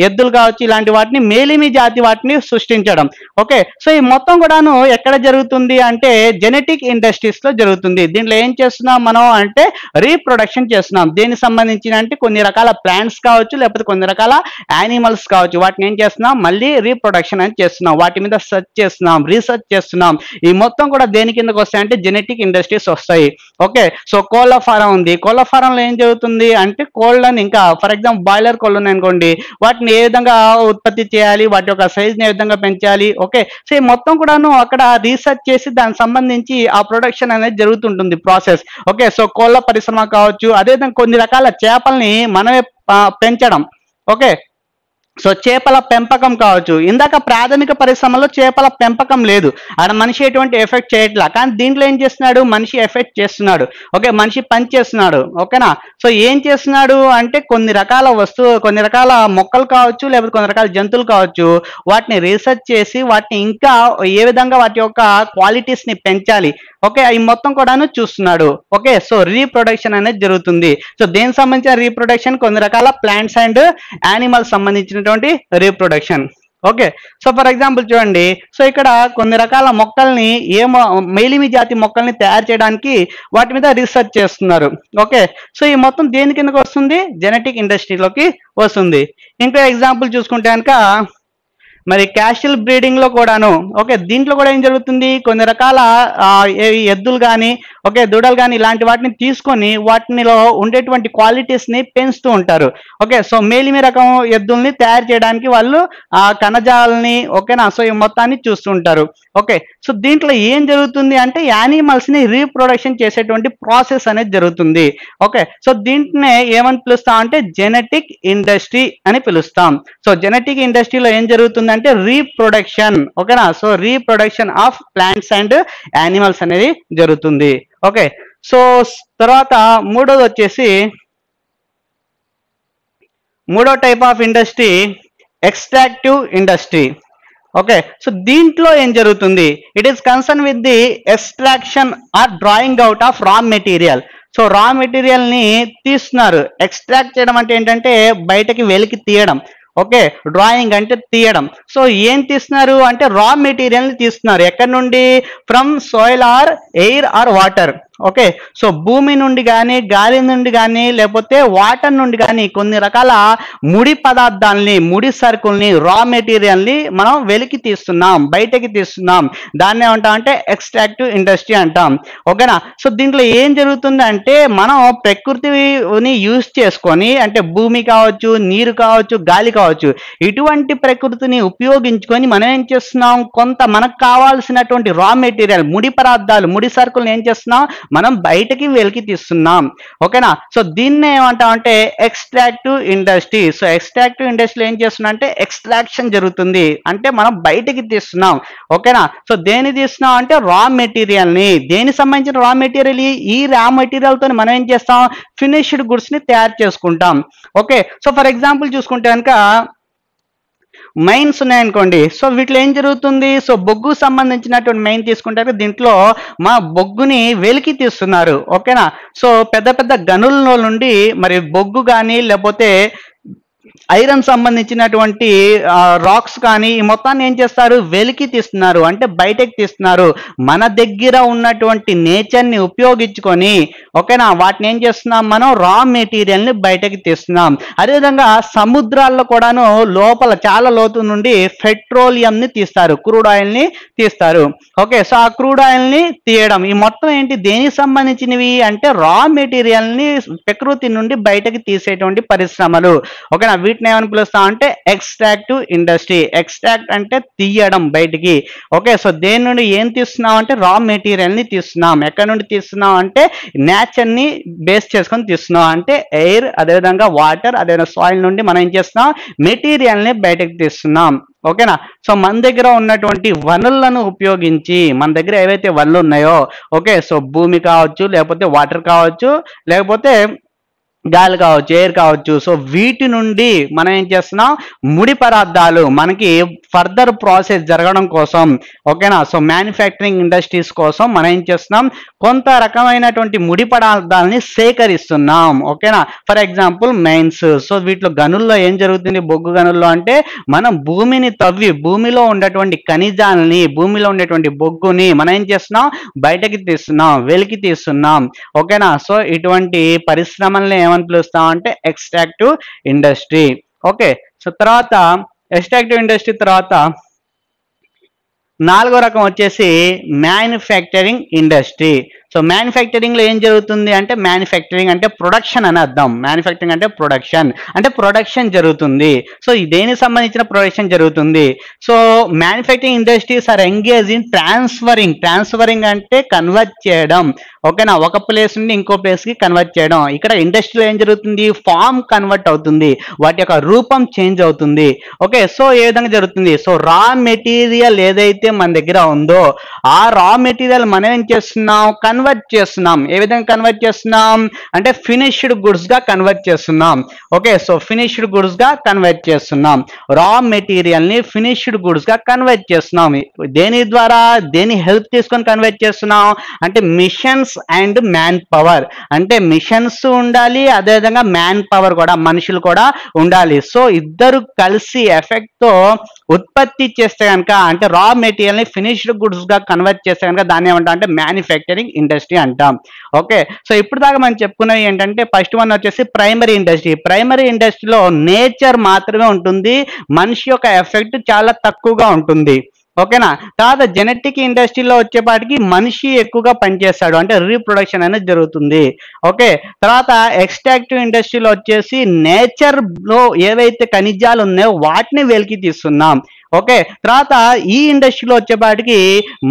ఎద్దులు కావచ్చు ఇలాంటి వాటిని మేలిమి జాతి వాటిని సృష్టించడం ఓకే సో ఈ మొత్తం కూడాను ఎక్కడ జరుగుతుంది అంటే జెనెటిక్ ఇండస్ట్రీస్లో జరుగుతుంది దీంట్లో ఏం చేస్తున్నాం మనం అంటే రీప్రొడక్షన్ చేస్తున్నాం దీనికి సంబంధించిన అంటే కొన్ని రకాల ప్లాంట్స్ కావచ్చు లేకపోతే కొన్ని రకాల యానిమల్స్ కావచ్చు వాటిని ఏం చేస్తున్నాం మళ్ళీ రీ ప్రొడక్షన్ అని చేస్తున్నాం వాటి మీద సెర్చ్ చేస్తున్నాం రీసెర్చ్ చేస్తున్నాం ఈ మొత్తం కూడా దేని కిందకు వస్తాయంటే జెనెటిక్ ఇండస్ట్రీస్ వస్తాయి ఓకే సో కోళ్ళ ఫారం ఉంది కోళ్ళ ఫారంలో ఏం జరుగుతుంది అంటే కోళ్ళని ఇంకా ఫర్ ఎగ్జాంపుల్ బాయిలర్ కోళ్ళు ఉన్నాయనుకోండి వాటిని ఏ విధంగా ఉత్పత్తి చేయాలి వాటి యొక్క సైజ్ని ఏ విధంగా పెంచాలి ఓకే సో మొత్తం కూడాను అక్కడ రీసెర్చ్ చేసి దానికి సంబంధించి ఆ ప్రొడక్షన్ అనేది జరుగుతుంటుంది ప్రాసెస్ ఓకే సో కోళ్ళ పరిశ్రమ కావచ్చు అదేవిధంగా కొన్ని రకాల చేపల్ని మనమే పెంచడం ఓకే సో చేపల పెంపకం కావచ్చు ఇందాక ప్రాథమిక పరిశ్రమలో చేపల పెంపకం లేదు ఆడ మనిషి ఎటువంటి ఎఫెక్ట్ చేయట్లా కానీ దీంట్లో ఏం చేస్తున్నాడు మనిషి ఎఫెక్ట్ చేస్తున్నాడు ఓకే మనిషి పని చేస్తున్నాడు ఓకేనా సో ఏం చేస్తున్నాడు అంటే కొన్ని రకాల వస్తువు కొన్ని రకాల మొక్కలు కావచ్చు లేకపోతే కొన్ని రకాల జంతువులు కావచ్చు వాటిని రీసెర్చ్ చేసి వాటిని ఇంకా ఏ విధంగా వాటి యొక్క క్వాలిటీస్ ని పెంచాలి ఓకే అవి మొత్తం కూడాను చూస్తున్నాడు ఓకే సో రీప్రొడక్షన్ అనేది జరుగుతుంది సో దేనికి సంబంధించిన రీప్రొడక్షన్ కొన్ని రకాల ప్లాంట్స్ అండ్ యానిమల్స్ సంబంధించిన అనేటువంటి reproduction okay so for example చూడండి సో ఇక్కడ కొన్ని రకాల మొక్కల్ని ఏ మేలిమి జాతి మొక్కల్ని తయారు చేయడానికి వాటి మీద రీసెర్చ్ చేస్తున్నారు ఓకే సో ఈ మొత్తం దేని కిందకి వస్తుంది జెనెటిక్ ఇండస్ట్రీలోకి వస్తుంది ఇంకా ఎగ్జాంపుల్ చూసుకుంటే కనుక మరి క్యాషువల్ బ్రీడింగ్ లో కూడాను ఓకే దీంట్లో కూడా ఏం జరుగుతుంది కొన్ని రకాల ఎద్దులు కానీ ఓకే దూడలు కానీ ఇలాంటి వాటిని తీసుకొని వాటిలో ఉండేటువంటి క్వాలిటీస్ ని పెంచుతూ ఉంటారు ఓకే సో మేలిమి రకం ఎద్దుల్ని తయారు చేయడానికి వాళ్ళు ఆ కణజాలని ఓకేనా సో ఈ మొత్తాన్ని చూస్తుంటారు ఓకే సో దీంట్లో ఏం జరుగుతుంది అంటే యానిమల్స్ని రీప్రొడక్షన్ చేసేటువంటి ప్రాసెస్ అనేది జరుగుతుంది ఓకే సో దీంట్నే ఏమని పిలుస్తాం అంటే జెనెటిక్ ఇండస్ట్రీ అని పిలుస్తాం సో జెనెటిక్ ఇండస్ట్రీలో ఏం జరుగుతుందంటే రీప్రొడక్షన్ ఓకేనా so reproduction of plants and animals అనేది జరుగుతుంది ఓకే సో తర్వాత మూడోది వచ్చేసి మూడో type of industry extractive industry okay so దీంట్లో ఏం జరుగుతుంది it is concern with the extraction or drawing out of raw material so raw మెటీరియల్ని తీస్తున్నారు ఎక్స్ట్రాక్ట్ చేయడం అంటే ఏంటంటే బయటకి వెలికి తీయడం ఓకే డ్రాయింగ్ అంటే తీయడం సో ఏం తీస్తున్నారు అంటే రా మెటీరియల్ని తీస్తున్నారు ఎక్కడ నుండి from soil or air or water okay so భూమి నుండి కానీ గాలి నుండి కానీ లేకపోతే వాటర్ నుండి కానీ కొన్ని రకాల ముడి పదార్థాలని ముడి సరుకుల్ని రా మెటీరియల్ని మనం వెలికి తీస్తున్నాం బయటకి తీస్తున్నాం దాన్ని ఏమంటాం అంటే ఎక్స్ట్రాక్టివ్ ఇండస్ట్రీ అంటాం ఓకేనా సో దీంట్లో ఏం జరుగుతుందంటే మనం ప్రకృతిని యూజ్ చేసుకొని అంటే భూమి కావచ్చు నీరు కావచ్చు గాలి కావచ్చు ఇటువంటి ప్రకృతిని ఉపయోగించుకొని మనం ఏం చేస్తున్నాం కొంత మనకు కావాల్సినటువంటి రా మెటీరియల్ ముడి పదార్థాలు ముడి సరుకులను ఏం చేస్తున్నాం మనం బయటకి వెలికి తీస్తున్నాం ఓకేనా సో దీన్ని ఏమంటాం అంటే extractive industry so extractive industry ఏం చేస్తున్నాం అంటే ఎక్స్ట్రాక్షన్ జరుగుతుంది అంటే మనం బయటకి తీస్తున్నాం ఓకేనా సో దేని తీస్తున్నాం అంటే రా మెటీరియల్ని దేనికి సంబంధించిన రా మెటీరియల్ ఈ రా మెటీరియల్ తో మనం ఏం చేస్తాం ఫినిష్డ్ గుడ్స్ని తయారు చేసుకుంటాం ఓకే సో ఫర్ ఎగ్జాంపుల్ చూసుకుంటే కనుక మెయిన్స్ ఉన్నాయనుకోండి సో వీటిలో ఏం జరుగుతుంది సో బొగ్గు సంబంధించినటువంటి మెయిన్ తీసుకుంటారు దీంట్లో మా బొగ్గుని వెలికి తీస్తున్నారు ఓకేనా సో పెద్ద పెద్ద గనుల నుండి మరి బొగ్గు కానీ లేకపోతే ఐరన్ సంబంధించినటువంటి రాక్స్ కానీ ఈ మొత్తాన్ని ఏం చేస్తారు వెలికి తీస్తున్నారు అంటే బయటకి తీస్తున్నారు మన దగ్గర ఉన్నటువంటి నేచర్ని ఉపయోగించుకొని ఓకేనా వాటిని ఏం చేస్తున్నాం మనం రా మెటీరియల్ని బయటకి తీస్తున్నాం అదేవిధంగా సముద్రాల్లో కూడాను లోపల చాలా లోతు నుండి పెట్రోలియంని తీస్తారు క్రూడ్ ఆయిల్ని తీస్తారు ఓకే సో ఆ క్రూడ్ ఆయిల్ని తీయడం ఈ మొత్తం ఏంటి దేనికి సంబంధించినవి అంటే రా మెటీరియల్ని ప్రకృతి నుండి బయటకి తీసేటువంటి పరిశ్రమలు ఓకేనా వీటిని ఏమని పిలుస్తాం అంటే ఎక్స్ట్రాక్టివ్ ఇండస్ట్రీ ఎక్స్ట్రాక్ట్ అంటే తీయడం బయటికి ఓకే సో దేని నుండి ఏం తీస్తున్నాం అంటే రా మెటీరియల్ని తీస్తున్నాం ఎక్కడ నుండి తీస్తున్నాం అంటే ని బేస్ చేసుకొని తీస్తున్నాం అంటే ఎయిర్ అదేవిధంగా వాటర్ అదేవిధంగా సాయిల్ నుండి మనం ఏం చేస్తున్నాం మెటీరియల్ని బయటకు తీస్తున్నాం ఓకేనా సో మన దగ్గర ఉన్నటువంటి వనరులను ఉపయోగించి మన దగ్గర ఏవైతే వనరులు ఉన్నాయో ఓకే సో భూమి కావచ్చు లేకపోతే వాటర్ కావచ్చు లేకపోతే గాలి కావచ్చు ఎయిర్ కావచ్చు సో వీటి నుండి మనం ఏం చేస్తున్నాం ముడి పదార్థాలు మనకి ఫర్దర్ ప్రాసెస్ జరగడం కోసం ఓకేనా సో మ్యానుఫ్యాక్చరింగ్ ఇండస్ట్రీస్ కోసం మనం ఏం చేస్తున్నాం కొంత రకమైనటువంటి ముడి పదార్థాలని సేకరిస్తున్నాం ఓకేనా ఫర్ ఎగ్జాంపుల్ మెయిన్స్ సో వీటిలో గనుల్లో ఏం జరుగుతుంది బొగ్గు గనుల్లో అంటే మనం భూమిని తవ్వి భూమిలో ఉండేటువంటి ఖనిజాలని భూమిలో ఉండేటువంటి బొగ్గుని మనం ఏం చేస్తున్నాం బయటకి తీస్తున్నాం వెలికి తీస్తున్నాం ఓకేనా సో ఇటువంటి పరిశ్రమల్ని ఏమని అంటే ఎక్స్ట్రాక్టివ్ ఇండస్ట్రీ ఓకే సో తర్వాత ఎక్స్ట్రాక్టివ్ ఇండస్ట్రీ తర్వాత నాలుగో రకం వచ్చేసి మ్యానుఫ్యాక్చరింగ్ ఇండస్ట్రీ సో మ్యానుఫ్యాక్చరింగ్లో ఏం జరుగుతుంది అంటే మ్యానుఫ్యాక్చరింగ్ అంటే ప్రొడక్షన్ అని అర్థం మ్యానుఫ్యాక్చరింగ్ అంటే ప్రొడక్షన్ అంటే ప్రొడక్షన్ జరుగుతుంది సో దేనికి సంబంధించిన ప్రొడక్షన్ జరుగుతుంది so manufacturing industries are engage in transferring transferring అంటే కన్వర్ట్ చేయడం ఓకేనా ఒక ప్లేస్ నుండి ఇంకో ప్లేస్కి కన్వర్ట్ చేయడం ఇక్కడ ఇండస్ట్రీలో ఏం జరుగుతుంది ఫామ్ కన్వర్ట్ అవుతుంది వాటి యొక్క రూపం చేంజ్ అవుతుంది ఓకే సో ఏ విధంగా జరుగుతుంది సో రా మెటీరియల్ ఏదైతే మన దగ్గర ఉందో ఆ రా మెటీరియల్ మనం ఏం చేస్తున్నాం కన్వర్ట్ చేస్తున్నాం ఏ విధంగా కన్వర్ట్ చేస్తున్నాం అంటే ఫినిష్డ్ గుడ్స్గా కన్వర్ట్ చేస్తున్నాం ఓకే సో ఫినిష్డ్ గుడ్స్గా కన్వర్ట్ చేస్తున్నాం రా మెటీరియల్ని ఫినిష్డ్ గుడ్స్గా కన్వర్ట్ చేస్తున్నాం దేని ద్వారా దేని హెల్ప్ తీసుకొని కన్వర్ట్ చేస్తున్నాం అంటే మిషన్స్ అండ్ మ్యాన్ పవర్ అంటే మిషన్స్ ఉండాలి అదేవిధంగా మ్యాన్ పవర్ కూడా మనుషులు కూడా ఉండాలి సో ఇద్దరు కలిసి ఎఫెక్ట్తో ఉత్పత్తి చేస్తే కనుక అంటే రా మెటీరియల్ని ఫినిష్డ్ గుడ్స్గా కన్వర్ట్ చేస్తే కనుక దాన్ని ఏమంటాం అంటే మ్యానుఫ్యాక్చరింగ్ ఇండస్ట్రీ అంటాం ఓకే సో ఇప్పుడు దాకా మనం చెప్పుకున్నవి ఏంటంటే ఫస్ట్ వన్ వచ్చేసి ప్రైమరీ ఇండస్ట్రీ ప్రైమరీ ఇండస్ట్రీలో నేచర్ మాత్రమే ఉంటుంది మనిషి యొక్క ఎఫెక్ట్ చాలా తక్కువగా ఉంటుంది ఓకేనా తర్వాత జెనెటిక్ ఇండస్ట్రీలో వచ్చేపాటికి మనిషి ఎక్కువగా పనిచేస్తాడు అంటే రీప్రొడక్షన్ అనేది జరుగుతుంది ఓకే తర్వాత ఎక్స్ట్రాక్టివ్ ఇండస్ట్రీలో వచ్చేసి నేచర్లో ఏవైతే ఖనిజాలు ఉన్నాయో వాటిని వెలికి తీస్తున్నాం ఓకే తర్వాత ఈ ఇండస్ట్రీలో వచ్చేపాటికి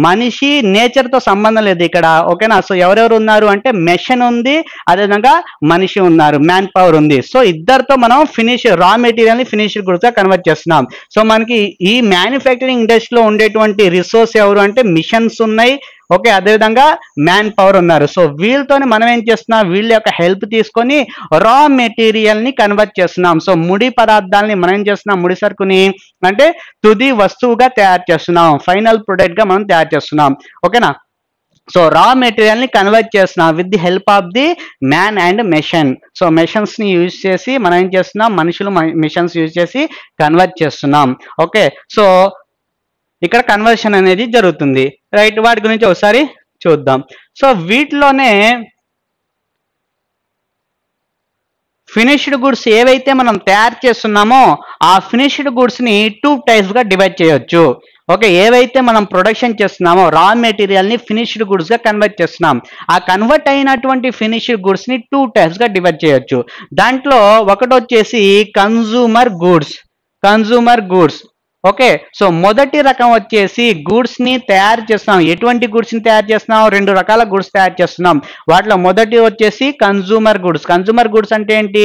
మనిషి నేచర్తో సంబంధం లేదు ఇక్కడ ఓకేనా సో ఎవరెవరు ఉన్నారు అంటే మెషిన్ ఉంది అదేవిధంగా మనిషి ఉన్నారు మ్యాన్ పవర్ ఉంది సో ఇద్దరితో మనం ఫినిష్ రా ని ఫినిష్ గుర్తుగా కన్వర్ట్ చేస్తున్నాం సో మనకి ఈ మ్యానుఫ్యాక్చరింగ్ ఇండస్ట్రీలో ఉండేటువంటి రిసోర్స్ ఎవరు అంటే మిషన్స్ ఉన్నాయి ఓకే అదేవిధంగా మ్యాన్ పవర్ ఉన్నారు సో వీళ్ళతోని మనం ఏం చేస్తున్నాం వీళ్ళ యొక్క హెల్ప్ తీసుకొని రా మెటీరియల్ ని కన్వర్ట్ చేస్తున్నాం సో ముడి పదార్థాలని మనం ఏం చేస్తున్నాం ముడి సరుకుని అంటే తుది వస్తువుగా తయారు చేస్తున్నాం ఫైనల్ ప్రొడక్ట్ గా మనం తయారు చేస్తున్నాం ఓకేనా సో రా మెటీరియల్ ని కన్వర్ట్ చేస్తున్నాం with the help of the man and machine so machines ని యూజ్ చేసి మనం ఏం చేస్తున్నాం మనుషులు మిషన్స్ యూజ్ చేసి కన్వర్ట్ చేస్తున్నాం ఓకే సో ఇక్కడ కన్వర్షన్ అనేది జరుగుతుంది రైట్ వాటి గురించి ఒకసారి చూద్దాం సో వీటిలోనే ఫినిష్డ్ గుడ్స్ ఏవైతే మనం తయారు చేస్తున్నామో ఆ ఫినిష్డ్ గుడ్స్ని టూ టైప్స్గా డివైడ్ చేయొచ్చు ఓకే ఏవైతే మనం ప్రొడక్షన్ చేస్తున్నామో రా మెటీరియల్ని ఫినిష్డ్ గుడ్స్గా కన్వర్ట్ చేస్తున్నాం ఆ కన్వర్ట్ అయినటువంటి ఫినిష్డ్ గుడ్స్ని టూ టైప్స్గా డివైడ్ చేయొచ్చు దాంట్లో ఒకటి వచ్చేసి consumer goods consumer goods okay so మొదటి రకం వచ్చేసి గూడ్స్ ని తయారు చేస్తున్నాం ఎటువంటి గూడ్స్ ని తయారు చేస్తున్నాం రెండు రకాల గూడ్స్ తయారు చేస్తున్నాం వాటిలో మొదటి వచ్చేసి కన్జూమర్ గూడ్స్ కన్జూమర్ గూడ్స్ అంటే ఏంటి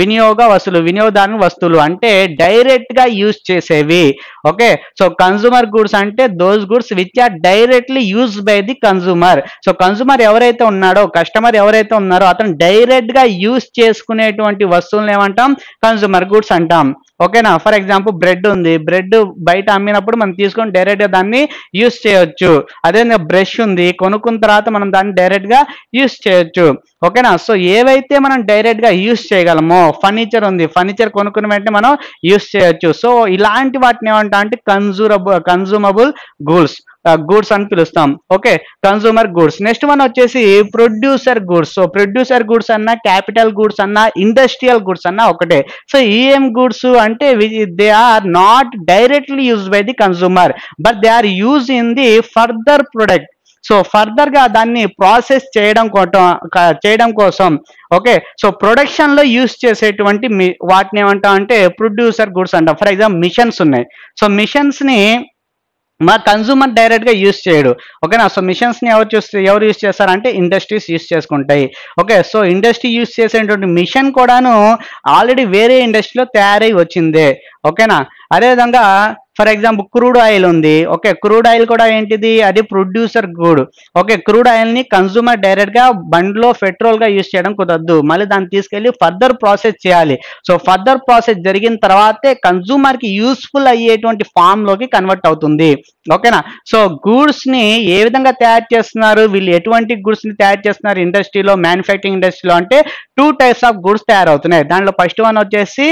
వినియోగ వస్తువులు వినియోగదారుని వస్తువులు అంటే డైరెక్ట్ గా యూజ్ చేసేవి ఓకే సో కన్జూమర్ గూడ్స్ అంటే those goods which are directly use by the consumer so consumer ఎవరైతే ఉన్నాడో కస్టమర్ ఎవరైతే ఉన్నారో అతను డైరెక్ట్ గా యూజ్ చేసుకునేటువంటి వస్తువులను ఏమంటాం కన్జూమర్ గూడ్స్ అంటాం ఓకేనా ఫర్ ఎగ్జాంపుల్ బ్రెడ్ ఉంది బ్రెడ్ బయట అమ్మినప్పుడు మనం తీసుకొని డైరెక్ట్గా దాన్ని యూస్ చేయొచ్చు అదేవిధంగా బ్రష్ ఉంది కొనుక్కున్న తర్వాత మనం దాన్ని డైరెక్ట్గా యూస్ చేయొచ్చు ఓకేనా సో ఏవైతే మనం డైరెక్ట్గా యూస్ చేయగలమో ఫర్నిచర్ ఉంది ఫర్నిచర్ కొనుక్కున్న వెంటనే మనం యూస్ చేయొచ్చు సో ఇలాంటి వాటిని ఏమంటా అంటే కన్జూరబుల్ కన్జూమబుల్ గూల్స్ గూడ్స్ అని పిలుస్తాం okay consumer goods next one వచ్చేసి producer goods so producer goods అన్న క్యాపిటల్ గూడ్స్ అన్న ఇండస్ట్రియల్ గూడ్స్ అన్న ఒకటే సో ఈఎం గూడ్స్ అంటే they are not directly use by the consumer but they are use in the further product so further గా దాన్ని process చేయడం కోసం చేయడం కోసం ఓకే సో ప్రొడక్షన్ లో యూస్ చేసేటువంటి వాటిని ఏమంటాం అంటే ప్రొడ్యూసర్ గుడ్స్ అంటాం ఫర్ ఎగ్జాంపుల్ మిషన్స్ ఉన్నాయి సో మిషన్స్ ని మా కన్జూమర్ డైరెక్ట్గా యూస్ చేయడు ఓకేనా సో మిషన్స్ని ఎవరు చూస్తే ఎవరు యూస్ చేస్తారంటే ఇండస్ట్రీస్ యూస్ చేసుకుంటాయి ఓకే సో ఇండస్ట్రీ యూస్ చేసేటువంటి మిషన్ కూడాను ఆల్రెడీ వేరే ఇండస్ట్రీలో తయారై వచ్చిందే ఓకేనా అదేవిధంగా ఫర్ ఎగ్జాంపుల్ క్రూడ్ ఆయిల్ ఉంది ఓకే క్రూడ్ ఆయిల్ కూడా ఏంటిది అది producer good okay crude oil ని కన్సూమర్ డైరెక్ట్ గా బండ్లో పెట్రోల్ గా యూజ్ చేయడం కుదరదు మళ్ళీ దాన్ని తీసుకెళ్లి ఫర్దర్ ప్రాసెస్ చేయాలి సో ఫర్దర్ ప్రాసెస్ జరిగిన తర్వాతే కన్సూమర్ కి యూస్ఫుల్ అయ్యేటువంటి ఫామ్ లోకి కన్వర్ట్ అవుతుంది ఓకేనా సో గూడ్స్ ని ఏ విధంగా తయారు చేస్తున్నారు వీళ్ళు ఎటువంటి గూడ్స్ ని తయారు చేస్తున్నారు ఇండస్ట్రీలో మ్యానుఫ్యాక్చరింగ్ ఇండస్ట్రీలో అంటే టూ టైప్స్ ఆఫ్ గూడ్స్ తయారవుతున్నాయి దాంట్లో ఫస్ట్ వన్ వచ్చేసి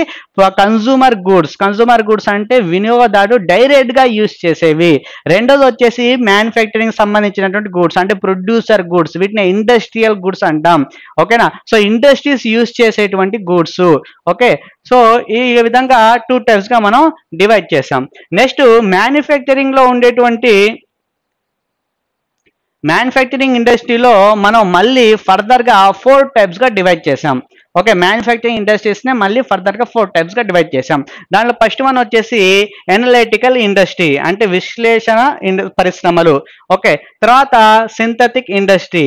కన్సూమర్ గూడ్స్ కన్సూమర్ గూడ్స్ అంటే వినియోగదారు డైరెక్ట్ గా యూస్ చేసేవి రెండోది వచ్చేసి మ్యానుఫ్యాక్చరింగ్ సంబంధించినటువంటి గూడ్స్ అంటే ప్రొడ్యూసర్ గూడ్స్ వీటిని ఇండస్ట్రియల్ గూడ్స్ అంటాం ఓకేనా సో ఇండస్ట్రీస్ యూజ్ చేసేటువంటి గూడ్స్ ఓకే సో ఈ విధంగా టూ టైప్స్ గా మనం డివైడ్ చేసాం నెక్స్ట్ మ్యానుఫ్యాక్చరింగ్ లో ఉండేటువంటి మ్యానుఫ్యాక్చరింగ్ ఇండస్ట్రీలో మనం మళ్ళీ ఫర్దర్గా ఫోర్ టైప్స్గా డివైడ్ చేసాం ఓకే మ్యానుఫ్యాక్చరింగ్ ఇండస్ట్రీస్నే మళ్ళీ ఫర్దర్గా ఫోర్ టైప్స్గా డివైడ్ చేసాం దాంట్లో ఫస్ట్ వన్ వచ్చేసి ఎనలైటికల్ ఇండస్ట్రీ అంటే విశ్లేషణ పరిశ్రమలు ఓకే తర్వాత సింథటిక్ ఇండస్ట్రీ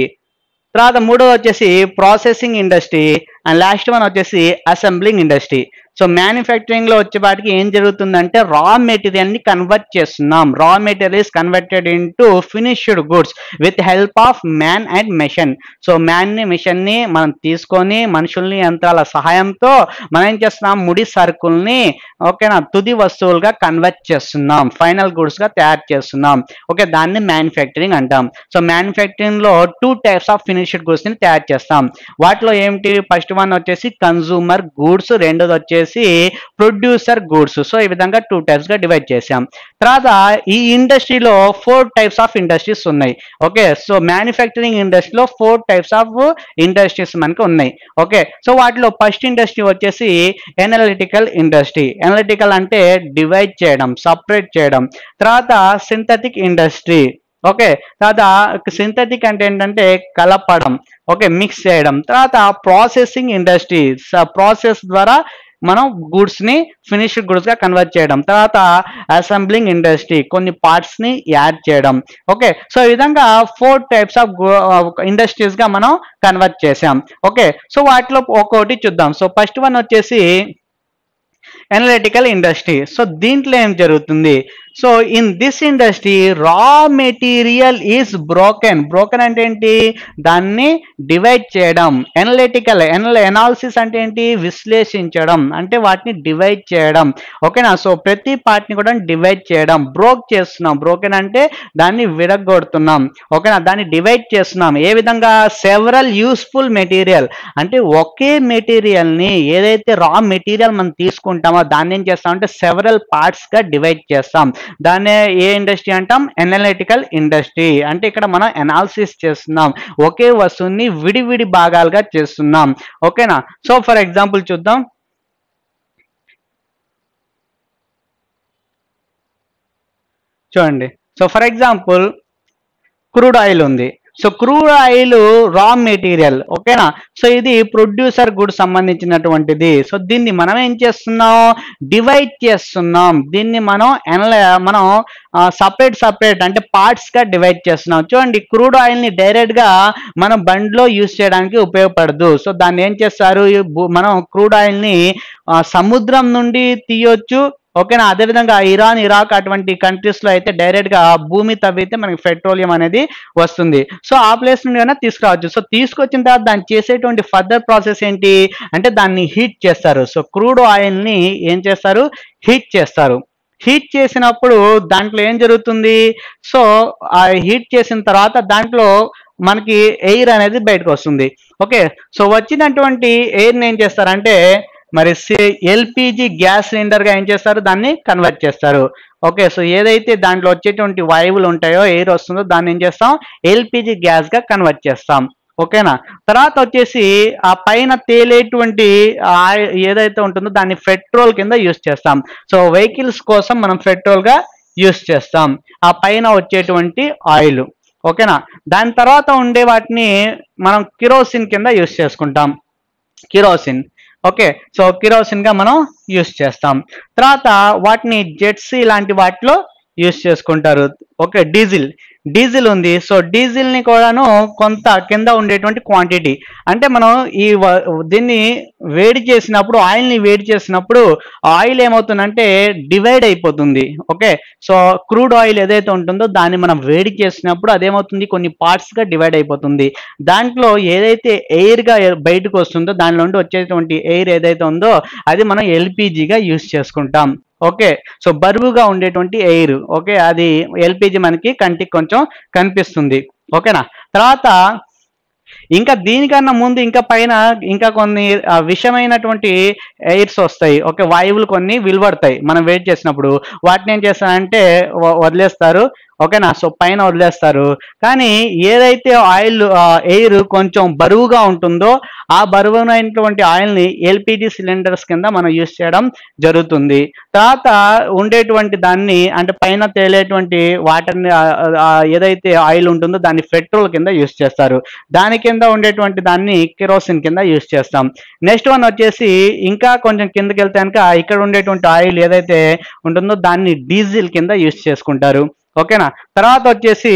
తర్వాత మూడో వచ్చేసి processing industry and last one వచ్చేసి అసెంబ్లింగ్ ఇండస్ట్రీ సో మ్యానుఫ్యాక్చరింగ్ లో వాటికి ఏం జరుగుతుందంటే రా మెటీరియల్ ని కన్వర్ట్ చేస్తున్నాం raw material is converted into finished goods with help of man and machine so man ని మిషన్ ని మనం తీసుకొని మనుషుల్ని యంత్రాల సహాయంతో మనం ఏం చేస్తున్నాం ముడి సరుకుల్ని ఓకేనా తుది వస్తువులుగా కన్వర్ట్ చేస్తున్నాం ఫైనల్ గుడ్స్ గా తయారు చేస్తున్నాం ఓకే దాన్ని మ్యానుఫ్యాక్చరింగ్ అంటాం సో మ్యానుఫ్యాక్చరింగ్ లో two types of finished goods ని తయారు చేస్తాం వాటిలో ఏమిటి ఫస్ట్ వన్ వచ్చేసి కన్జూమర్ గూడ్స్ రెండోది వచ్చేసి వచ్చేసి ప్రొడ్యూసర్ గూడ్స్ సో ఈ విధంగా టూ టైప్స్ గా డివైడ్ చేసాం తర్వాత ఈ ఇండస్ట్రీలో ఫోర్ టైప్స్ ఆఫ్ ఇండస్ట్రీస్ ఉన్నాయి ఓకే సో మ్యానుఫ్యాక్చరింగ్ ఇండస్ట్రీలో ఫోర్ టైప్స్ ఆఫ్ ఇండస్ట్రీస్ మనకి ఉన్నాయి ఓకే సో వాటిలో ఫస్ట్ ఇండస్ట్రీ వచ్చేసి ఎనలిటికల్ ఇండస్ట్రీ ఎనలిటికల్ అంటే డివైడ్ చేయడం సపరేట్ చేయడం తర్వాత సింథటిక్ ఇండస్ట్రీ ఓకే తర్వాత సింథటిక్ అంటే ఏంటంటే కలపడం ఓకే మిక్స్ చేయడం తర్వాత ప్రాసెసింగ్ ఇండస్ట్రీ ప్రాసెస్ ద్వారా మనం గూడ్స్ని ఫినిష్డ్ గూడ్స్గా కన్వర్ట్ చేయడం తర్వాత అసెంబ్లింగ్ ఇండస్ట్రీ కొన్ని పార్ట్స్ని యాడ్ చేయడం ఓకే సో ఈ విధంగా ఫోర్ టైప్స్ ఆఫ్ ఇండస్ట్రీస్గా మనం కన్వర్ట్ చేసాం ఓకే సో వాటిలో ఒక్కోటి చూద్దాం సో ఫస్ట్ వన్ వచ్చేసి ఎనలిటికల్ ఇండస్ట్రీ సో దీంట్లో ఏం జరుగుతుంది so in this industry raw material is broken broken అంటే ఏంటి దాన్ని డివైడ్ చేయడం ఎనలిటికల్ ఎనల్ ఎనాలిసిస్ అంటే ఏంటి విశ్లేషించడం అంటే వాటిని డివైడ్ చేయడం ఓకేనా సో ప్రతి పార్ట్ని కూడా డివైడ్ చేయడం బ్రోక్ చేస్తున్నాం బ్రోకెన్ అంటే దాన్ని విడగొడుతున్నాం ఓకేనా దాన్ని డివైడ్ చేస్తున్నాం ఏ విధంగా సెవరల్ యూస్ఫుల్ మెటీరియల్ అంటే ఒకే మెటీరియల్ని ఏదైతే రా మెటీరియల్ మనం తీసుకుంటామో చేస్తామో దాన్ని ఏం చేస్తామంటే సెవరల్ పార్ట్స్గా డివైడ్ చేస్తాం దాన్ని ఏ ఇండస్ట్రీ అంటాం ఎనలిటికల్ ఇండస్ట్రీ అంటే ఇక్కడ మనం ఎనాలిసిస్ చేస్తున్నాం ఒకే వస్తువుని విడివిడి భాగాలుగా చేస్తున్నాం ఓకేనా సో ఫర్ ఎగ్జాంపుల్ చూద్దాం చూడండి so for example crude oil ఉంది so crude oil raw material ఓకేనా సో ఇది ప్రొడ్యూసర్ గుడ్ సంబంధించినటువంటిది సో దీన్ని మనం ఏం చేస్తున్నాం డివైడ్ చేస్తున్నాం దీన్ని మనం ఎనల మనం సపరేట్ సపరేట్ అంటే పార్ట్స్ గా డివైడ్ చేస్తున్నాం చూడండి క్రూడ్ ఆయిల్ ని డైరెక్ట్ గా మన బండ్లో యూజ్ చేయడానికి ఉపయోగపడదు సో దాన్ని ఏం చేస్తారు మనం క్రూడ్ ఆయిల్ ని సముద్రం నుండి తీయొచ్చు ఓకేనా అదేవిధంగా ఇరాన్ ఇరాక్ అటువంటి కంట్రీస్ లో అయితే డైరెక్ట్ గా భూమి తవ్వితే మనకి పెట్రోలియం అనేది వస్తుంది సో ఆ ప్లేస్ నుండి అయినా తీసుకురావచ్చు సో తీసుకొచ్చిన తర్వాత దాన్ని చేసేటువంటి ఫర్దర్ ప్రాసెస్ ఏంటి అంటే దాన్ని హీట్ చేస్తారు సో క్రూడ్ ఆయిల్ ని ఏం చేస్తారు హీట్ చేస్తారు హీట్ చేసినప్పుడు దాంట్లో ఏం జరుగుతుంది సో ఆ హీట్ చేసిన తర్వాత దాంట్లో మనకి ఎయిర్ అనేది బయటకు వస్తుంది ఓకే సో వచ్చినటువంటి ఎయిర్ని ఏం చేస్తారంటే మరి ఎల్పిజి గ్యాస్ సిలిండర్ గా ఏం చేస్తారు దాన్ని కన్వర్ట్ చేస్తారు ఓకే సో ఏదైతే దాంట్లో వచ్చేటువంటి వాయువులు ఉంటాయో ఎయిర్ వస్తుందో దాన్ని ఏం చేస్తాం ఎల్పిజి గ్యాస్ గా కన్వర్ట్ చేస్తాం ఓకేనా తర్వాత వచ్చేసి ఆ పైన తేలేటువంటి ఏదైతే ఉంటుందో దాన్ని పెట్రోల్ కింద యూజ్ చేస్తాం సో వెహికల్స్ కోసం మనం పెట్రోల్ గా యూజ్ చేస్తాం ఆ పైన వచ్చేటువంటి ఆయిల్ ఓకేనా దాని తర్వాత ఉండే వాటిని మనం కిరోసిన్ కింద యూజ్ చేసుకుంటాం కిరోసిన్ ఓకే సో కిరోసిన్ గా మనం యూస్ చేస్తాం తర్వాత వాటిని జెట్సీ లాంటి వాటిలో యూస్ చేసుకుంటారు ఓకే డీజిల్ డీజిల్ ఉంది సో డీజిల్ ని కూడాను కొంత కింద ఉండేటువంటి క్వాంటిటీ అంటే మనం ఈ దీన్ని వేడి చేసినప్పుడు ఆయిల్ ని వేడి చేసినప్పుడు ఆయిల్ ఏమవుతుందంటే డివైడ్ అయిపోతుంది ఓకే సో క్రూడ్ ఆయిల్ ఏదైతే ఉంటుందో దాన్ని మనం వేడి చేసినప్పుడు అదేమవుతుంది కొన్ని పార్ట్స్ గా డివైడ్ అయిపోతుంది దాంట్లో ఏదైతే ఎయిర్ గా బయటకు వస్తుందో దానిలో నుండి వచ్చేటువంటి ఎయిర్ ఏదైతే ఉందో అది మనం ఎల్పిజిగా యూస్ చేసుకుంటాం ఓకే సో బరువుగా ఉండేటువంటి ఎయిర్ ఓకే అది ఎల్పిజి మనకి కంటికి కొంచెం కనిపిస్తుంది ఓకేనా తర్వాత ఇంకా దీనికన్నా ముందు ఇంకా పైన ఇంకా కొన్ని విషమైనటువంటి ఎయిర్స్ వస్తాయి ఓకే వాయువులు కొన్ని విలువడతాయి మనం వెయిట్ చేసినప్పుడు వాటిని ఏం చేస్తారంటే వదిలేస్తారు ఓకేనా సో పైన వదిలేస్తారు కానీ ఏదైతే ఆయిల్ ఎయిర్ కొంచెం బరువుగా ఉంటుందో ఆ బరువునైనటువంటి ఆయిల్ని ఎల్పిజి సిలిండర్స్ కింద మనం యూస్ చేయడం జరుగుతుంది తర్వాత ఉండేటువంటి దాన్ని అంటే పైన తేలేటువంటి వాటర్ని ఏదైతే ఆయిల్ ఉంటుందో దాన్ని పెట్రోల్ కింద యూస్ చేస్తారు దాని కింద ఉండేటువంటి దాన్ని కిరోసిన్ కింద యూస్ చేస్తాం నెక్స్ట్ వన్ వచ్చేసి ఇంకా కొంచెం కిందకి వెళ్తే కనుక ఇక్కడ ఉండేటువంటి ఆయిల్ ఏదైతే ఉంటుందో దాన్ని డీజిల్ కింద యూస్ చేసుకుంటారు ఓకేనా తర్వాత వచ్చేసి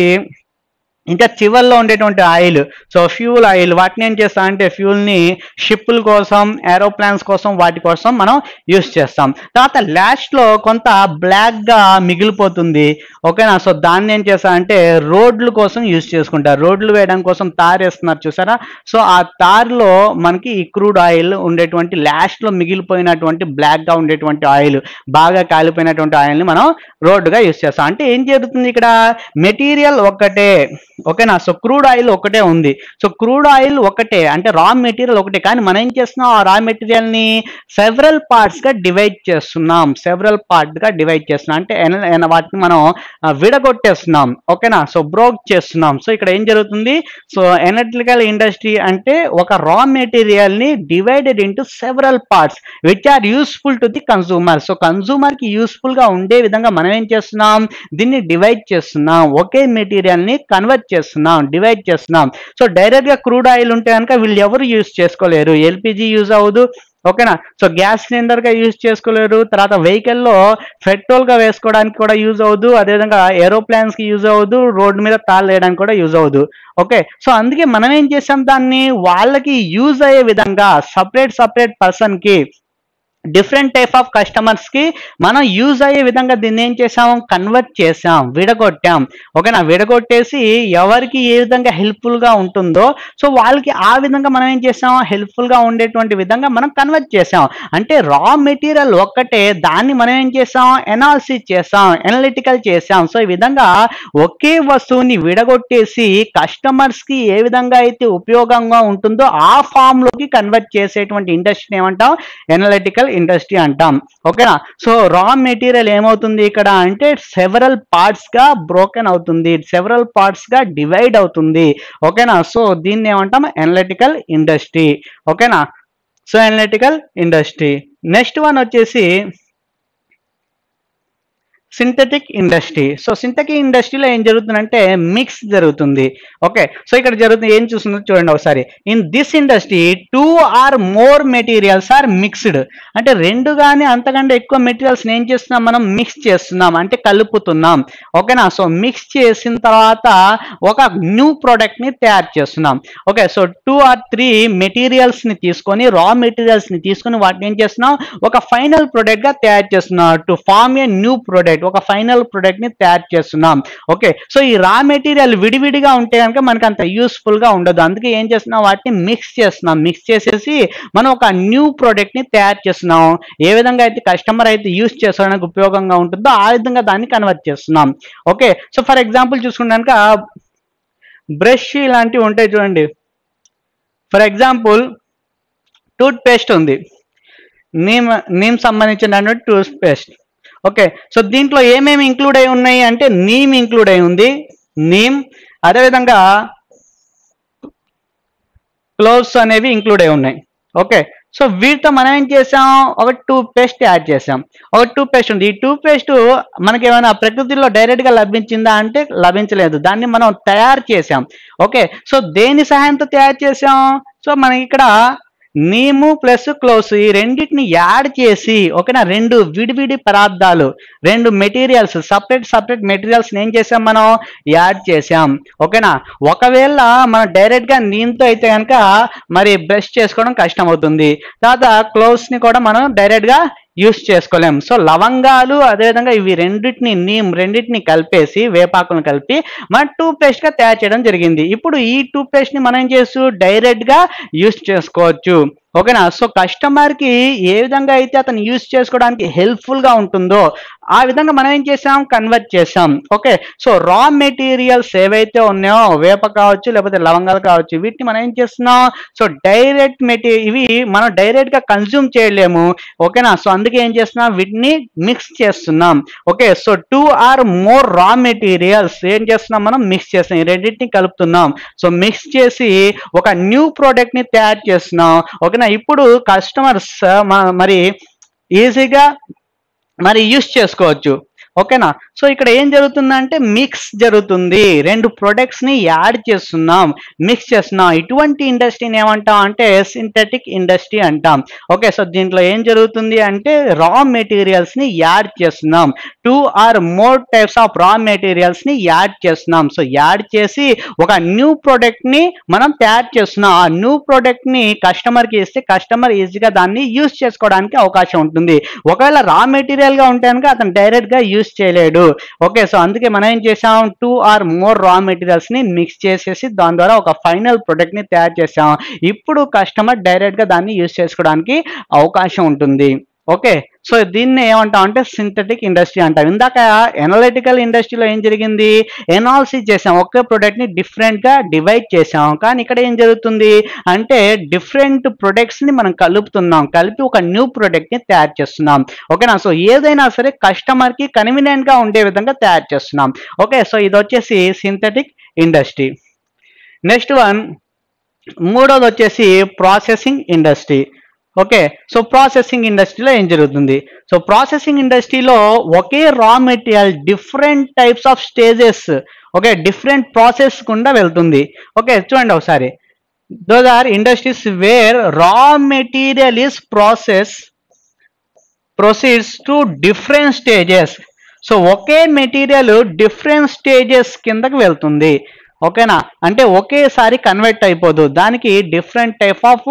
ఇంకా చివరిలో ఉండేటువంటి ఆయిల్ సో ఫ్యూల్ ఆయిల్ వాటిని ఏం చేస్తాం అంటే ఫ్యూల్ని షిప్పుల కోసం ఏరోప్లాన్స్ కోసం వాటి కోసం మనం యూస్ చేస్తాం తర్వాత లాస్ట్లో కొంత బ్లాక్గా మిగిలిపోతుంది ఓకేనా సో దాన్ని ఏం చేస్తాం అంటే రోడ్ల కోసం యూస్ చేసుకుంటారు రోడ్లు వేయడం కోసం తారు వేస్తున్నారు చూసారా సో ఆ తారులో మనకి ఈ క్రూడ్ ఆయిల్ ఉండేటువంటి లాస్ట్లో మిగిలిపోయినటువంటి బ్లాక్గా ఉండేటువంటి ఆయిల్ బాగా కాలిపోయినటువంటి ఆయిల్ని మనం రోడ్డుగా యూస్ చేస్తాం అంటే ఏం జరుగుతుంది ఇక్కడ మెటీరియల్ ఒక్కటే ఓకేనా సో క్రూడ్ ఆయిల్ ఒకటే ఉంది సో క్రూడ్ ఆయిల్ ఒకటే అంటే రా మెటీరియల్ ఒకటే కానీ మనం ఏం చేస్తున్నాం ఆ రా మెటీరియల్ ని సెవరల్ పార్ట్స్ గా డివైడ్ చేస్తున్నాం సెవరల్ పార్ట్ గా డివైడ్ చేస్తున్నాం అంటే వాటిని మనం విడగొట్టేస్తున్నాం ఓకేనా సో బ్రోక్ చేస్తున్నాం సో ఇక్కడ ఏం జరుగుతుంది సో ఎనర్టికల్ ఇండస్ట్రీ అంటే ఒక రా మెటీరియల్ ని divided into several parts which are useful to the consumer so consumer కి యూస్ఫుల్ గా ఉండే విధంగా మనం ఏం చేస్తున్నాం దీన్ని డివైడ్ చేస్తున్నాం ఒకే మెటీరియల్ ని కన్వర్ట్ చేస్తున్నాం డివైడ్ చేస్తున్నాం సో డైరెక్ట్గా క్రూడ్ ఆయిల్ ఉంటే కనుక వీళ్ళు ఎవరు యూజ్ చేసుకోలేరు ఎల్పిజి యూజ్ అవ్వదు ఓకేనా సో గ్యాస్ సిలిండర్గా యూజ్ చేసుకోలేరు తర్వాత వెహికల్లో పెట్రోల్గా వేసుకోవడానికి కూడా యూజ్ అవ్వదు అదేవిధంగా కి యూజ్ అవ్వదు రోడ్డు మీద తాళ్ళు వేయడానికి కూడా యూజ్ అవ్వదు ఓకే సో అందుకే మనం ఏం చేసాం దాన్ని వాళ్ళకి యూజ్ అయ్యే విధంగా సపరేట్ సపరేట్ పర్సన్కి డిఫరెంట్ టైప్ ఆఫ్ కస్టమర్స్కి మనం యూజ్ అయ్యే విధంగా దీన్ని ఏం చేసాం కన్వర్ట్ చేసాం విడగొట్టాం ఓకేనా విడగొట్టేసి ఎవరికి ఏ విధంగా హెల్ప్ఫుల్గా ఉంటుందో సో వాళ్ళకి ఆ విధంగా మనం ఏం చేసాం హెల్ప్ఫుల్గా ఉండేటువంటి విధంగా మనం కన్వర్ట్ చేసాం అంటే రా మెటీరియల్ ఒక్కటే దాన్ని మనం ఏం చేసాం ఎనాలిసిస్ చేసాం ఎనలిటికల్ చేసాం సో ఈ విధంగా ఒకే వస్తువుని విడగొట్టేసి కస్టమర్స్కి ఏ విధంగా అయితే ఉపయోగంగా ఉంటుందో ఆ ఫామ్లోకి కన్వర్ట్ చేసేటువంటి ఇండస్ట్రీని ఏమంటాం ఎనలిటికల్ ఇండస్ట్రీ అంటాం ఓకేనా సో రా మెటీరియల్ ఏమవుతుంది ఇక్కడ అంటే సెవరల్ పార్ట్స్గా బ్రోకెన్ అవుతుంది సెవరల్ పార్ట్స్గా డివైడ్ అవుతుంది ఓకేనా సో దీన్ని ఏమంటాం ఎనలిటికల్ ఇండస్ట్రీ ఓకేనా so analytical industry next one వచ్చేసి సింథటిక్ ఇండస్ట్రీ సో సింథటిక్ ఇండస్ట్రీలో ఏం జరుగుతుందంటే మిక్స్ జరుగుతుంది ఓకే సో ఇక్కడ జరుగుతుంది ఏం చూస్తుందో చూడండి ఒకసారి in this industry two or more materials are mixed అంటే రెండు కానీ అంతకంటే ఎక్కువ మెటీరియల్స్ ఏం చేస్తున్నాం మనం మిక్స్ చేస్తున్నాం అంటే కలుపుతున్నాం ఓకేనా సో మిక్స్ చేసిన తర్వాత ఒక న్యూ ప్రోడక్ట్ని తయారు చేస్తున్నాం okay so two or three మెటీరియల్స్ని తీసుకొని రా మెటీరియల్స్ని తీసుకొని వాటిని ఏం చేస్తున్నాం ఒక ఫైనల్ ప్రోడక్ట్గా తయారు చేస్తున్నాం to form a new product product ఒక ఫైనల్ ప్రోడక్ట్ ని తయారు చేస్తున్నాం ఓకే సో ఈ రా మెటీరియల్ విడివిడిగా ఉంటే కనుక మనకి అంత యూస్ఫుల్ గా ఉండదు అందుకే ఏం చేస్తున్నాం వాటిని మిక్స్ చేస్తున్నాం మిక్స్ చేసేసి మనం ఒక న్యూ ప్రోడక్ట్ ని తయారు చేస్తున్నాం ఏ విధంగా అయితే కస్టమర్ అయితే యూస్ చేసుకోవడానికి ఉపయోగంగా ఉంటుందో ఆ విధంగా దాన్ని కన్వర్ట్ చేస్తున్నాం ఓకే సో ఫర్ ఎగ్జాంపుల్ చూసుకున్నాక బ్రష్ ఇలాంటివి ఉంటాయి చూడండి ఫర్ ఎగ్జాంపుల్ టూత్ పేస్ట్ ఉంది నీమ్ నీమ్ సంబంధించినటువంటి టూత్ పేస్ట్ ఓకే సో దీంట్లో ఏమేమి ఇంక్లూడ్ అయి ఉన్నాయి అంటే నీమ్ ఇంక్లూడ్ అయి ఉంది నీమ్ అదేవిధంగా క్లోవ్స్ అనేవి ఇంక్లూడ్ అయి ఉన్నాయి ఓకే సో వీటితో మనం ఏం చేసాం ఒక టూత్ పేస్ట్ యాడ్ చేసాం ఒక టూత్ పేస్ట్ ఉంది ఈ టూత్ పేస్ట్ మనకి ఏమైనా ప్రకృతిలో డైరెక్ట్గా లభించిందా అంటే లభించలేదు దాన్ని మనం తయారు చేసాం ఓకే సో దేని సహాయంతో తయారు చేసాం సో మనం ఇక్కడ మేము ప్లస్ క్లోజ్ ఈ రెండింటిని యాడ్ చేసి ఓకేనా రెండు విడివిడి పదార్థాలు రెండు మెటీరియల్స్ సపరేట్ సపరేట్ మెటీరియల్స్ ఏం చేసాం మనం యాడ్ చేసాం ఓకేనా ఒకవేళ మనం డైరెక్ట్గా దీంతో అయితే కనుక మరి బ్రష్ చేసుకోవడం కష్టం అవుతుంది తర్వాత క్లోవ్స్ని కూడా మనం డైరెక్ట్గా యూస్ చేసుకోలేం సో లవంగాలు అదేవిధంగా ఇవి రెండింటిని నీమ్ రెండింటిని కలిపేసి వేపాకులను కలిపి మన టూత్ పేస్ట్ గా తయారు చేయడం జరిగింది ఇప్పుడు ఈ టూత్ పేస్ట్ ని మనం ఏం చేస్తూ డైరెక్ట్ గా యూస్ చేసుకోవచ్చు ఓకేనా సో కస్టమర్కి ఏ విధంగా అయితే అతను యూజ్ చేసుకోవడానికి హెల్ప్ఫుల్గా ఉంటుందో ఆ విధంగా మనం ఏం చేసాం కన్వర్ట్ చేసాం ఓకే సో రా మెటీరియల్స్ ఏవైతే ఉన్నాయో వేప కావచ్చు లేకపోతే లవంగాలు కావచ్చు వీటిని మనం ఏం చేస్తున్నాం సో డైరెక్ట్ మెటీ ఇవి మనం డైరెక్ట్గా కన్జ్యూమ్ చేయలేము ఓకేనా సో అందుకే ఏం చేస్తున్నాం వీటిని మిక్స్ చేస్తున్నాం okay so two or more raw materials ఏం చేస్తున్నాం మనం మిక్స్ చేస్తున్నాం ఈ రెండింటిని కలుపుతున్నాం సో మిక్స్ చేసి ఒక న్యూ ప్రోడక్ట్ని తయారు చేస్తున్నాం ఓకే కాకపోయినా ఇప్పుడు కస్టమర్స్ మరి ఈజీగా మరి యూస్ చేసుకోవచ్చు ఓకేనా సో ఇక్కడ ఏం జరుగుతుందంటే మిక్స్ జరుగుతుంది రెండు ప్రొడక్ట్స్ ని యాడ్ చేస్తున్నాం మిక్స్ చేస్తున్నాం ఇటువంటి ఇండస్ట్రీని ఏమంటాం అంటే సింథటిక్ ఇండస్ట్రీ అంటాం ఓకే సో దీంట్లో ఏం జరుగుతుంది అంటే రా మెటీరియల్స్ ని యాడ్ చేస్తున్నాం two or more types of raw materials ని యాడ్ చేస్తున్నాం సో యాడ్ చేసి ఒక న్యూ ప్రొడక్ట్ ని మనం తయారు చేస్తున్నాం ఆ న్యూ ప్రొడక్ట్ ని కస్టమర్ కి ఇస్తే కస్టమర్ ఈజీగా దాన్ని యూజ్ చేసుకోవడానికి అవకాశం ఉంటుంది ఒకవేళ రా మెటీరియల్ గా ఉంటే కనుక అతను డైరెక్ట్ గా యూజ్ యూజ్ చేయలేడు ఓకే సో అందుకే మనం ఏం చేసాం టూ ఆర్ మోర్ రా మెటీరియల్స్ని మిక్స్ చేసేసి దాని ద్వారా ఒక ఫైనల్ ప్రొడక్ట్ని తయారు చేసాం ఇప్పుడు కస్టమర్ డైరెక్ట్గా దాన్ని యూజ్ చేసుకోవడానికి అవకాశం ఉంటుంది ఓకే సో దీన్ని ఏమంటాం అంటే సింథటిక్ ఇండస్ట్రీ అంటాం ఇందాక ఎనలిటికల్ ఇండస్ట్రీలో ఏం జరిగింది ఎనాలిసిస్ చేసాం ఒకే ప్రోడక్ట్ని డిఫరెంట్గా డివైడ్ చేసాం కానీ ఇక్కడ ఏం జరుగుతుంది అంటే డిఫరెంట్ ప్రొడక్ట్స్ని మనం కలుపుతున్నాం కలిపి ఒక న్యూ ప్రొడక్ట్ని తయారు చేస్తున్నాం ఓకేనా సో ఏదైనా సరే కస్టమర్కి కన్వీనియంట్గా ఉండే విధంగా తయారు చేస్తున్నాం ఓకే సో ఇది వచ్చేసి సింథటిక్ ఇండస్ట్రీ నెక్స్ట్ వన్ మూడోది వచ్చేసి processing industry okay so processing ఇండస్ట్రీలో ఏం జరుగుతుంది సో ప్రాసెసింగ్ ఇండస్ట్రీలో ఒకే raw material different types of stages okay different process గుండా వెళ్తుంది ఓకే చూడండి ఒకసారి those are industries where raw material is process proceeds to different stages so ఒకే మెటీరియల్ డిఫరెంట్ స్టేజెస్ కిందకి వెళ్తుంది ఓకేనా అంటే ఒకేసారి కన్వర్ట్ అయిపోదు దానికి డిఫరెంట్ టైప్ ఆఫ్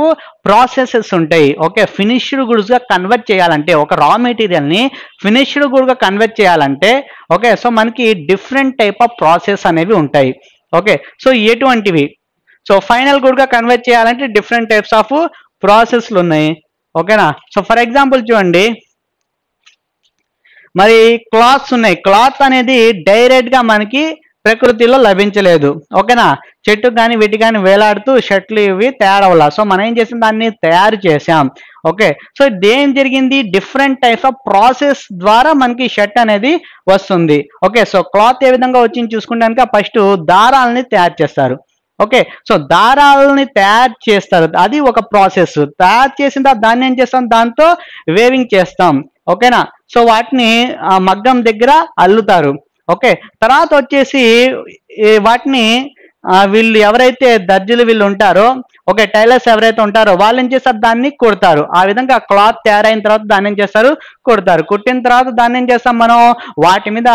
ప్రాసెసెస్ ఉంటాయి ఓకే ఫినిష్డ్ గుడ్స్గా కన్వర్ట్ చేయాలంటే ఒక రా మెటీరియల్ని ఫినిష్డ్ గుడ్గా కన్వర్ట్ చేయాలంటే ఓకే సో మనకి డిఫరెంట్ టైప్ ఆఫ్ ప్రాసెస్ అనేవి ఉంటాయి ఓకే సో ఎటువంటివి సో ఫైనల్ గుడ్గా కన్వర్ట్ చేయాలంటే డిఫరెంట్ టైప్స్ ఆఫ్ ప్రాసెస్లు ఉన్నాయి ఓకేనా సో ఫర్ ఎగ్జాంపుల్ చూడండి మరి క్లాత్స్ ఉన్నాయి క్లాత్ అనేది డైరెక్ట్గా మనకి ప్రకృతిలో లభించలేదు ఓకేనా చెట్టు కానీ వీటి కానీ వేలాడుతూ షర్ట్లు ఇవి తయారవలా సో మనం ఏం చేసాం దాన్ని తయారు చేసాం ఓకే సో ఇదేం జరిగింది డిఫరెంట్ టైప్స్ ఆఫ్ ప్రాసెస్ ద్వారా మనకి షర్ట్ అనేది వస్తుంది ఓకే సో క్లాత్ ఏ విధంగా వచ్చింది చూసుకుంటానికి ఫస్ట్ దారాలని తయారు చేస్తారు ఓకే సో దారాలని తయారు చేస్తారు అది ఒక ప్రాసెస్ తయారు చేసిన దాన్ని ఏం చేస్తాం దాంతో వేవింగ్ చేస్తాం ఓకేనా సో వాటిని మగ్గం దగ్గర అల్లుతారు ఓకే తర్వాత వచ్చేసి వాటిని వీళ్ళు ఎవరైతే దర్జీలు వీళ్ళు ఉంటారో ఓకే టైలర్స్ ఎవరైతే ఉంటారో వాళ్ళు ఏం చేస్తారు దాన్ని కుడతారు ఆ విధంగా క్లాత్ తయారైన తర్వాత దాన్ని ఏం చేస్తారు కుడతారు కుట్టిన తర్వాత దాన్ని ఏం చేస్తాం మనం వాటి మీద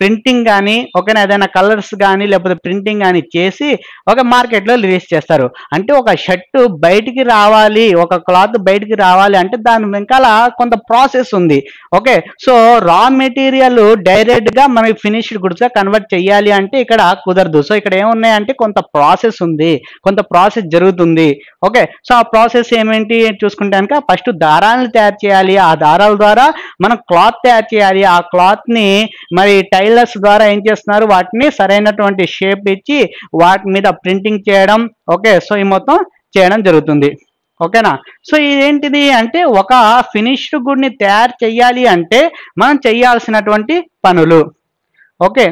ప్రింటింగ్ కానీ ఒక ఏదైనా కలర్స్ కానీ లేకపోతే ప్రింటింగ్ కానీ చేసి ఒక మార్కెట్లో రిలీజ్ చేస్తారు అంటే ఒక షర్టు బయటికి రావాలి ఒక క్లాత్ బయటికి రావాలి అంటే దాని వెనకాల కొంత ప్రాసెస్ ఉంది okay so raw material direct గా మనకి ఫినిష్డ్ గా కన్వర్ట్ చేయాలి అంటే ఇక్కడ కుదరదు సో ఇక్కడ ఏమున్నాయంటే కొంత ప్రాసెస్ ఉంది కొంత ప్రాసెస్ జరుగుతుంది ఉంటుంది ఓకే సో ఆ ప్రాసెస్ ఏమేంటి చూసుకుంటే కనుక ఫస్ట్ దారాలను తయారు చేయాలి ఆ దారాల ద్వారా మనం క్లాత్ తయారు చేయాలి ఆ క్లాత్ని మరి టైలర్స్ ద్వారా ఏం చేస్తున్నారు వాటిని సరైనటువంటి షేప్ ఇచ్చి వాటి మీద ప్రింటింగ్ చేయడం ఓకే సో ఈ మొత్తం చేయడం జరుగుతుంది ఓకేనా సో ఇదేంటిది అంటే ఒక ఫినిష్డ్ గుడ్ని తయారు చేయాలి అంటే మనం చేయాల్సినటువంటి పనులు ఓకే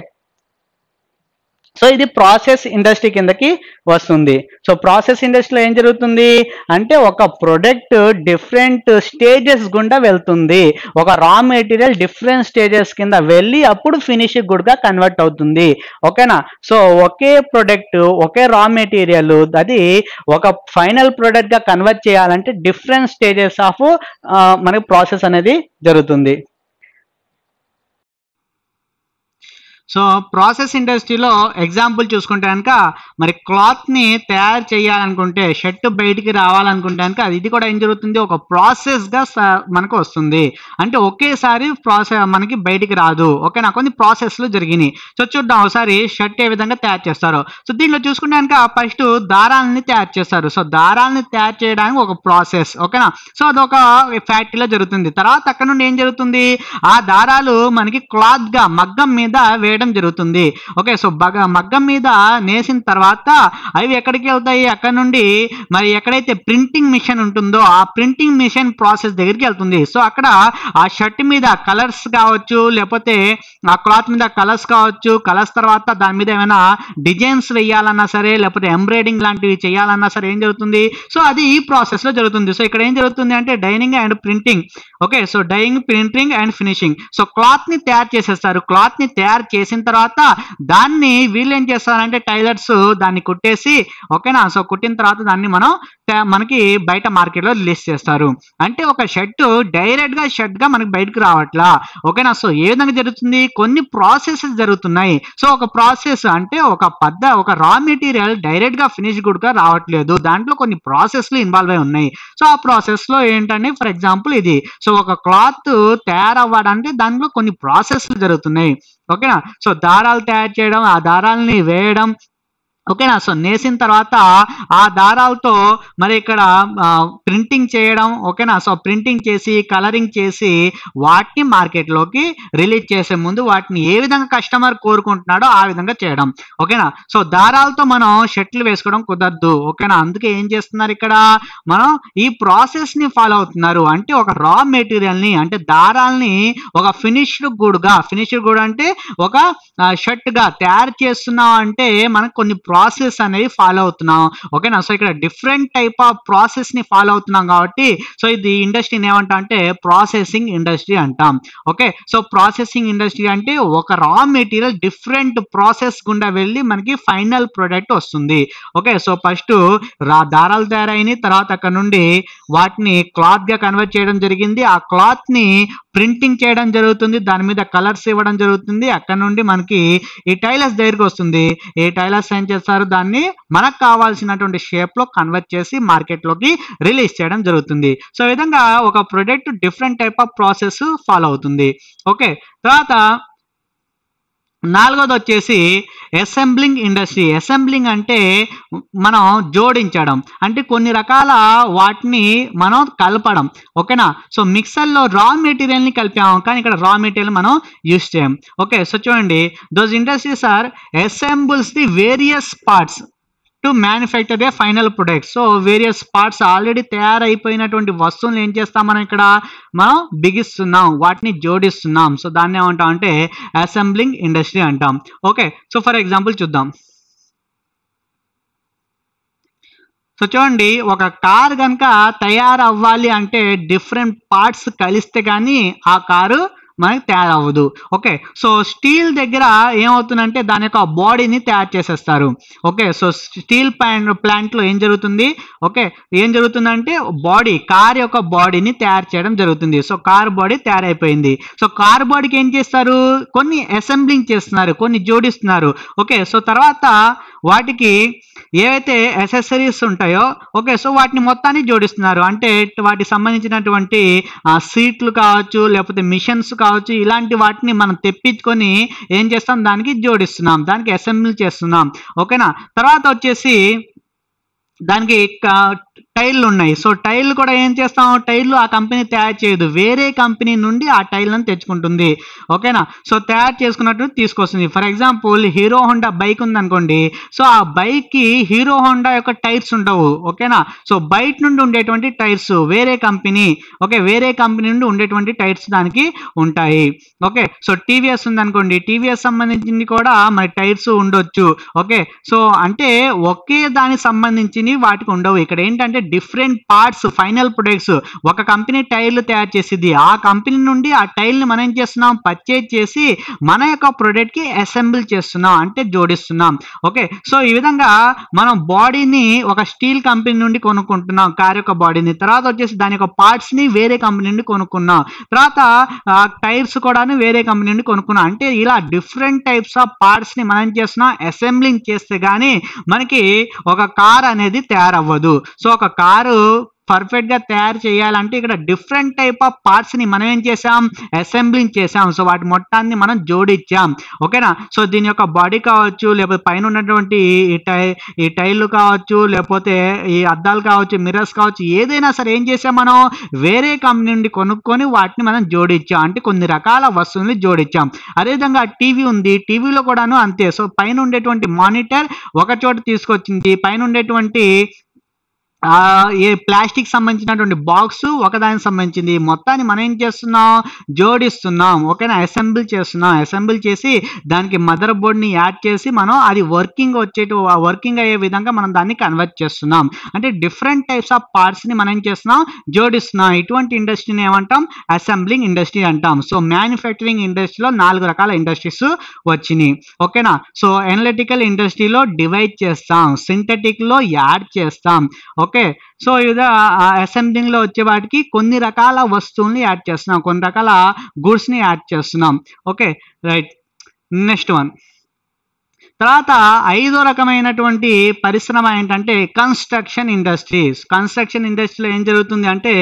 సో ఇది ప్రాసెస్ ఇండస్ట్రీ కిందకి వస్తుంది సో ప్రాసెస్ ఇండస్ట్రీలో ఏం జరుగుతుంది అంటే ఒక ప్రొడక్ట్ డిఫరెంట్ స్టేజెస్ గుండా వెళ్తుంది ఒక రా మెటీరియల్ డిఫరెంట్ స్టేజెస్ కింద వెళ్ళి అప్పుడు ఫినిష్ గుడ్గా కన్వర్ట్ అవుతుంది ఓకేనా సో ఒకే ప్రొడక్ట్ ఒకే రా మెటీరియల్ అది ఒక ఫైనల్ ప్రొడక్ట్గా కన్వర్ట్ చేయాలంటే డిఫరెంట్ స్టేజెస్ ఆఫ్ మనకి ప్రాసెస్ అనేది జరుగుతుంది సో ప్రాసెస్ ఇండస్ట్రీలో ఎగ్జాంపుల్ చూసుకుంటే కనుక మరి క్లాత్ని తయారు చేయాలనుకుంటే షర్ట్ బయటికి రావాలనుకుంటే కనుక అది ఇది కూడా ఏం జరుగుతుంది ఒక ప్రాసెస్గా మనకు వస్తుంది అంటే ఒకేసారి ప్రాసెస్ మనకి బయటికి రాదు ఓకే కొన్ని ప్రాసెస్లు జరిగినాయి సో చూద్దాం ఒకసారి షర్ట్ ఏ విధంగా తయారు చేస్తారు సో దీంట్లో చూసుకుంటే కనుక ఫస్ట్ దారాలని తయారు చేస్తారు సో దారాలని తయారు చేయడానికి ఒక ప్రాసెస్ ఓకేనా సో అదొక ఫ్యాక్టరీలో జరుగుతుంది తర్వాత అక్కడ నుండి ఏం జరుగుతుంది ఆ దారాలు మనకి క్లాత్గా మగ్గం మీద వే చేయడం జరుగుతుంది ఓకే సో బగ మగ్గం మీద నేసిన తర్వాత అవి ఎక్కడికి వెళ్తాయి అక్కడ నుండి మరి ఎక్కడైతే ప్రింటింగ్ మిషన్ ఉంటుందో ఆ ప్రింటింగ్ మిషన్ ప్రాసెస్ దగ్గరికి వెళ్తుంది సో అక్కడ ఆ షర్ట్ మీద కలర్స్ కావచ్చు లేకపోతే ఆ క్లాత్ మీద కలర్స్ కావచ్చు కలర్స్ తర్వాత దాని మీద ఏమైనా డిజైన్స్ వేయాలన్నా సరే లేకపోతే ఎంబ్రాయిడింగ్ లాంటివి చేయాలన్నా సరే ఏం జరుగుతుంది సో అది ఈ ప్రాసెస్ లో జరుగుతుంది సో ఇక్కడ ఏం జరుగుతుంది అంటే dyeing and printing okay so dyeing printing and finishing so cloth ని తయారు చేసేస్తారు క్లాత్ ని తయారు చేసి చేసిన తర్వాత దాన్ని వీళ్ళు ఏం చేస్తారంటే టైలర్స్ దాన్ని కుట్టేసి ఓకేనా సో కుట్టిన తర్వాత దాన్ని మనం మనకి బయట మార్కెట్లో రిలీజ్ చేస్తారు అంటే ఒక షర్ట్ డైరెక్ట్గా షర్ట్గా మనకి బయటకు రావట్లా ఓకేనా సో ఏ విధంగా జరుగుతుంది కొన్ని ప్రాసెసెస్ జరుగుతున్నాయి సో ఒక ప్రాసెస్ అంటే ఒక పెద్ద ఒక రా మెటీరియల్ డైరెక్ట్గా ఫినిష్ గుడ్గా రావట్లేదు దాంట్లో కొన్ని ప్రాసెస్లు ఇన్వాల్వ్ అయి ఉన్నాయి సో ఆ ప్రాసెస్లో ఏంటంటే ఫర్ ఎగ్జాంపుల్ ఇది సో ఒక క్లాత్ తయారవ్వడానికి దాంట్లో కొన్ని ప్రాసెస్లు జరుగుతున్నాయి ఓకేనా సో దారాలు తయారు చేయడం ఆ దారాలని వేయడం ఓకేనా సో నేసిన తర్వాత ఆ దారాలతో మరి ఇక్కడ ప్రింటింగ్ చేయడం ఓకేనా సో ప్రింటింగ్ చేసి కలరింగ్ చేసి వాటిని మార్కెట్లోకి రిలీజ్ చేసే ముందు వాటిని ఏ విధంగా కస్టమర్ కోరుకుంటున్నాడో ఆ విధంగా చేయడం ఓకేనా సో దారాలతో మనం షర్ట్లు వేసుకోవడం కుదరదు ఓకేనా అందుకే ఏం చేస్తున్నారు ఇక్కడ మనం ఈ ప్రాసెస్ని ఫాలో అవుతున్నారు అంటే ఒక రా మెటీరియల్ని అంటే దారాల్ని ఒక ఫినిష్డ్ గూడుగా ఫినిష్డ్ గూడ్ అంటే ఒక షర్ట్గా తయారు చేస్తున్నాం అంటే మనకు కొన్ని ప్రాసెస్ అనేది ఫాలో అవుతున్నాం ఓకేనా సో ఇక్కడ డిఫరెంట్ టైప్ ఆఫ్ ప్రాసెస్ ని ఫాలో అవుతున్నాం కాబట్టి సో ఇది ఇండస్ట్రీని ఏమంటాం అంటే ప్రాసెసింగ్ ఇండస్ట్రీ అంటాం ఓకే సో ప్రాసెసింగ్ ఇండస్ట్రీ అంటే ఒక రా మెటీరియల్ డిఫరెంట్ ప్రాసెస్ గుండా వెళ్ళి మనకి ఫైనల్ ప్రొడక్ట్ వస్తుంది ఓకే సో ఫస్ట్ రా దారాలు తయారైన తర్వాత అక్కడ నుండి వాటిని క్లాత్ గా కన్వర్ట్ చేయడం జరిగింది ఆ క్లాత్ ని ప్రింటింగ్ చేయడం జరుగుతుంది దాని మీద కలర్స్ ఇవ్వడం జరుగుతుంది అక్కడ నుండి మనకి ఈ టైలర్స్ దగ్గరికి వస్తుంది ఈ టైలర్స్ ఏం చేస్తారు దాన్ని మనకు కావాల్సినటువంటి షేప్ లో కన్వర్ట్ చేసి మార్కెట్ లోకి రిలీజ్ చేయడం జరుగుతుంది సో విధంగా ఒక product different type of process follow అవుతుంది ఓకే తర్వాత నాలుగోది వచ్చేసి అసెంబ్లింగ్ ఇండస్ట్రీ అసెంబ్లింగ్ అంటే మనం జోడించడం అంటే కొన్ని రకాల వాటిని మనం కలపడం ఓకేనా సో మిక్సర్లో రా మెటీరియల్ని కలిపాము కానీ ఇక్కడ రా మెటీరియల్ మనం యూజ్ చేయం ఓకే సో చూడండి those industries are assembles the various parts to manufacture the final product so various parts already తయారైపోయినటువంటి వస్తువులను ఏం చేస్తాం మనం ఇక్కడ మనం బిగిస్తున్నాం వాటిని జోడిస్తున్నాం సో దాన్ని ఏమంటాం అంటే అసెంబ్లింగ్ ఇండస్ట్రీ అంటాం ఓకే సో ఫర్ ఎగ్జాంపుల్ చూద్దాం సో చూడండి ఒక కార్ కనుక తయారవ్వాలి అంటే డిఫరెంట్ పార్ట్స్ కలిస్తే కానీ ఆ కారు మనకి తయారు అవ్వదు ఓకే సో స్టీల్ దగ్గర ఏమవుతుందంటే దాని యొక్క బాడీని తయారు చేసేస్తారు ఓకే సో స్టీల్ ప్లాంట్ ప్లాంట్లో ఏం జరుగుతుంది ఓకే ఏం జరుగుతుందంటే బాడీ కార్ యొక్క బాడీని తయారు చేయడం జరుగుతుంది సో కార్ బాడీ తయారైపోయింది సో కార్ బాడీకి ఏం చేస్తారు కొన్ని అసెంబ్లింగ్ చేస్తున్నారు కొన్ని జోడిస్తున్నారు ఓకే సో తర్వాత వాటికి ఏవైతే ఎసెసరీస్ ఉంటాయో ఓకే సో వాటిని మొత్తాన్ని జోడిస్తున్నారు అంటే వాటికి సంబంధించినటువంటి సీట్లు కావచ్చు లేకపోతే మిషన్స్ కావచ్చు ఇలాంటి వాటిని మనం తెప్పించుకొని ఏం చేస్తాం దానికి జోడిస్తున్నాం దానికి అసెంబ్లీ చేస్తున్నాం ఓకేనా తర్వాత వచ్చేసి దానికి టైర్లు ఉన్నాయి సో టైర్లు కూడా ఏం చేస్తాం టైర్లు ఆ కంపెనీ తయారు చేయదు వేరే కంపెనీ నుండి ఆ టైర్లను తెచ్చుకుంటుంది ఓకేనా సో తయారు చేసుకున్నట్టు తీసుకొస్తుంది for example Hero Honda bike ఉందనుకోండి సో ఆ బైక్కి హీరో హోండా యొక్క టైర్స్ ఉండవు ఓకేనా సో బయట నుండి ఉండేటువంటి టైర్స్ వేరే కంపెనీ ఓకే వేరే కంపెనీ నుండి ఉండేటువంటి టైర్స్ దానికి ఉంటాయి ఓకే సో టీవీఎస్ అనుకోండి టీవీఎస్ సంబంధించింది కూడా మన టైర్స్ ఉండొచ్చు ఓకే సో అంటే ఒకే దానికి సంబంధించినవి వాటికి ఉండవు ఇక్కడ ఏంటంటే డిఫరెంట్ పార్ట్స్ ఫైనల్ ప్రొడక్ట్స్ ఒక కంపెనీ టైర్లు తయారు చేసేది ఆ కంపెనీ నుండి ఆ టైర్ని మనం ఏం చేస్తున్నాం పర్చేజ్ చేసి మన యొక్క ప్రొడక్ట్కి అసెంబుల్ చేస్తున్నాం అంటే జోడిస్తున్నాం ఓకే సో ఈ విధంగా మనం బాడీని ఒక స్టీల్ కంపెనీ నుండి కొనుక్కుంటున్నాం కార్ యొక్క బాడీని తర్వాత వచ్చేసి దాని యొక్క పార్ట్స్ని వేరే కంపెనీ నుండి కొనుక్కున్నాం తర్వాత టైర్స్ కూడా పార్ట్స్ని వేరే కంపెనీ నుండి కొనుక్కున్నాం అంటే ఇలా డిఫరెంట్ టైప్స్ ఆఫ్ పార్ట్స్ని మనం చేసినా అసెంబ్లింగ్ చేస్తే కానీ మనకి ఒక కార్ అనేది తయారవ్వదు సో ఒక కారు పర్ఫెక్ట్గా తయారు చేయాలంటే ఇక్కడ డిఫరెంట్ టైప్ ఆఫ్ పార్ట్స్ని మనం ఏం చేసాం అసెంబ్లింగ్ చేసాం సో వాటి మొత్తాన్ని మనం జోడించాం ఓకేనా సో దీని యొక్క బాడీ కావచ్చు లేకపోతే పైన ఉన్నటువంటి ఈ టై ఈ టైర్లు కావచ్చు లేకపోతే ఈ అద్దాలు కావచ్చు మిర్రర్స్ కావచ్చు ఏదైనా సరే ఏం చేసాం మనం వేరే కంపెనీ నుండి కొనుక్కొని వాటిని మనం జోడించాం అంటే కొన్ని రకాల వస్తువుల్ని జోడించాం అదేవిధంగా టీవీ ఉంది టీవీలో కూడాను అంతే సో పైన ఉండేటువంటి మానిటర్ ఒక చోట తీసుకొచ్చింది పైన ఉండేటువంటి ఏ ప్లాస్టిక్ సంబంధించినటువంటి బాక్స్ ఒకదానికి సంబంధించింది మొత్తాన్ని మనం ఏం చేస్తున్నాం జోడిస్తున్నాం ఓకేనా అసెంబుల్ చేస్తున్నాం అసెంబుల్ చేసి దానికి మదర్ బోర్డ్ని యాడ్ చేసి మనం అది వర్కింగ్ వచ్చేటు వర్కింగ్ అయ్యే విధంగా మనం దాన్ని కన్వర్ట్ చేస్తున్నాం అంటే డిఫరెంట్ టైప్స్ ఆఫ్ పార్ట్స్ని మనం ఏం చేస్తున్నాం జోడిస్తున్నాం ఇటువంటి ఇండస్ట్రీని ఏమంటాం అసెంబ్లింగ్ ఇండస్ట్రీ అంటాం సో మ్యానుఫ్యాక్చరింగ్ ఇండస్ట్రీలో నాలుగు రకాల ఇండస్ట్రీస్ వచ్చినాయి ఓకేనా సో ఎనలిటికల్ ఇండస్ట్రీలో డివైడ్ చేస్తాం సింథటిక్లో యాడ్ చేస్తాం ఓకే ఓకే సో అసెంబ్లింగ్ అసెంబ్లింగ్లో వచ్చే వాటికి కొన్ని రకాల వస్తువుల్ని యాడ్ చేస్తున్నాం కొన్ని రకాల ని యాడ్ చేస్తున్నాం ఓకే రైట్ నెక్స్ట్ వన్ తర్వాత ఐదో రకమైనటువంటి పరిశ్రమ ఏంటంటే కన్స్ట్రక్షన్ ఇండస్ట్రీస్ కన్స్ట్రక్షన్ ఇండస్ట్రీలో ఏం జరుగుతుంది అంటే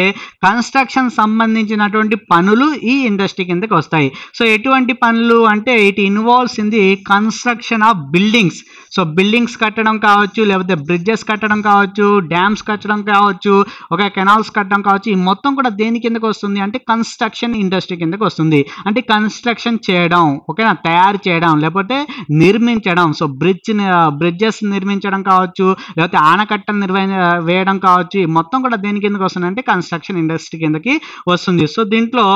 కన్స్ట్రక్షన్ సంబంధించినటువంటి పనులు ఈ ఇండస్ట్రీ కిందకి వస్తాయి సో ఎటువంటి పనులు అంటే it involves in the construction of buildings so buildings కట్టడం కావచ్చు లేకపోతే బ్రిడ్జెస్ కట్టడం కావచ్చు డ్యామ్స్ కట్టడం కావచ్చు ఒక కెనాల్స్ కట్టడం కావచ్చు ఈ మొత్తం కూడా దేని కిందకి వస్తుంది అంటే కన్స్ట్రక్షన్ ఇండస్ట్రీ కిందకి వస్తుంది అంటే కన్స్ట్రక్షన్ చేయడం ఓకేనా తయారు చేయడం లేకపోతే నిర్మించడం సో బ్రిడ్జ్ బ్రిడ్జెస్ నిర్మించడం కావచ్చు లేకపోతే ఆనకట్టను నిర్వహి వేయడం కావచ్చు మొత్తం కూడా దేని కిందకి వస్తుందంటే కన్స్ట్రక్షన్ ఇండస్ట్రీ కిందకి వస్తుంది సో దీంట్లో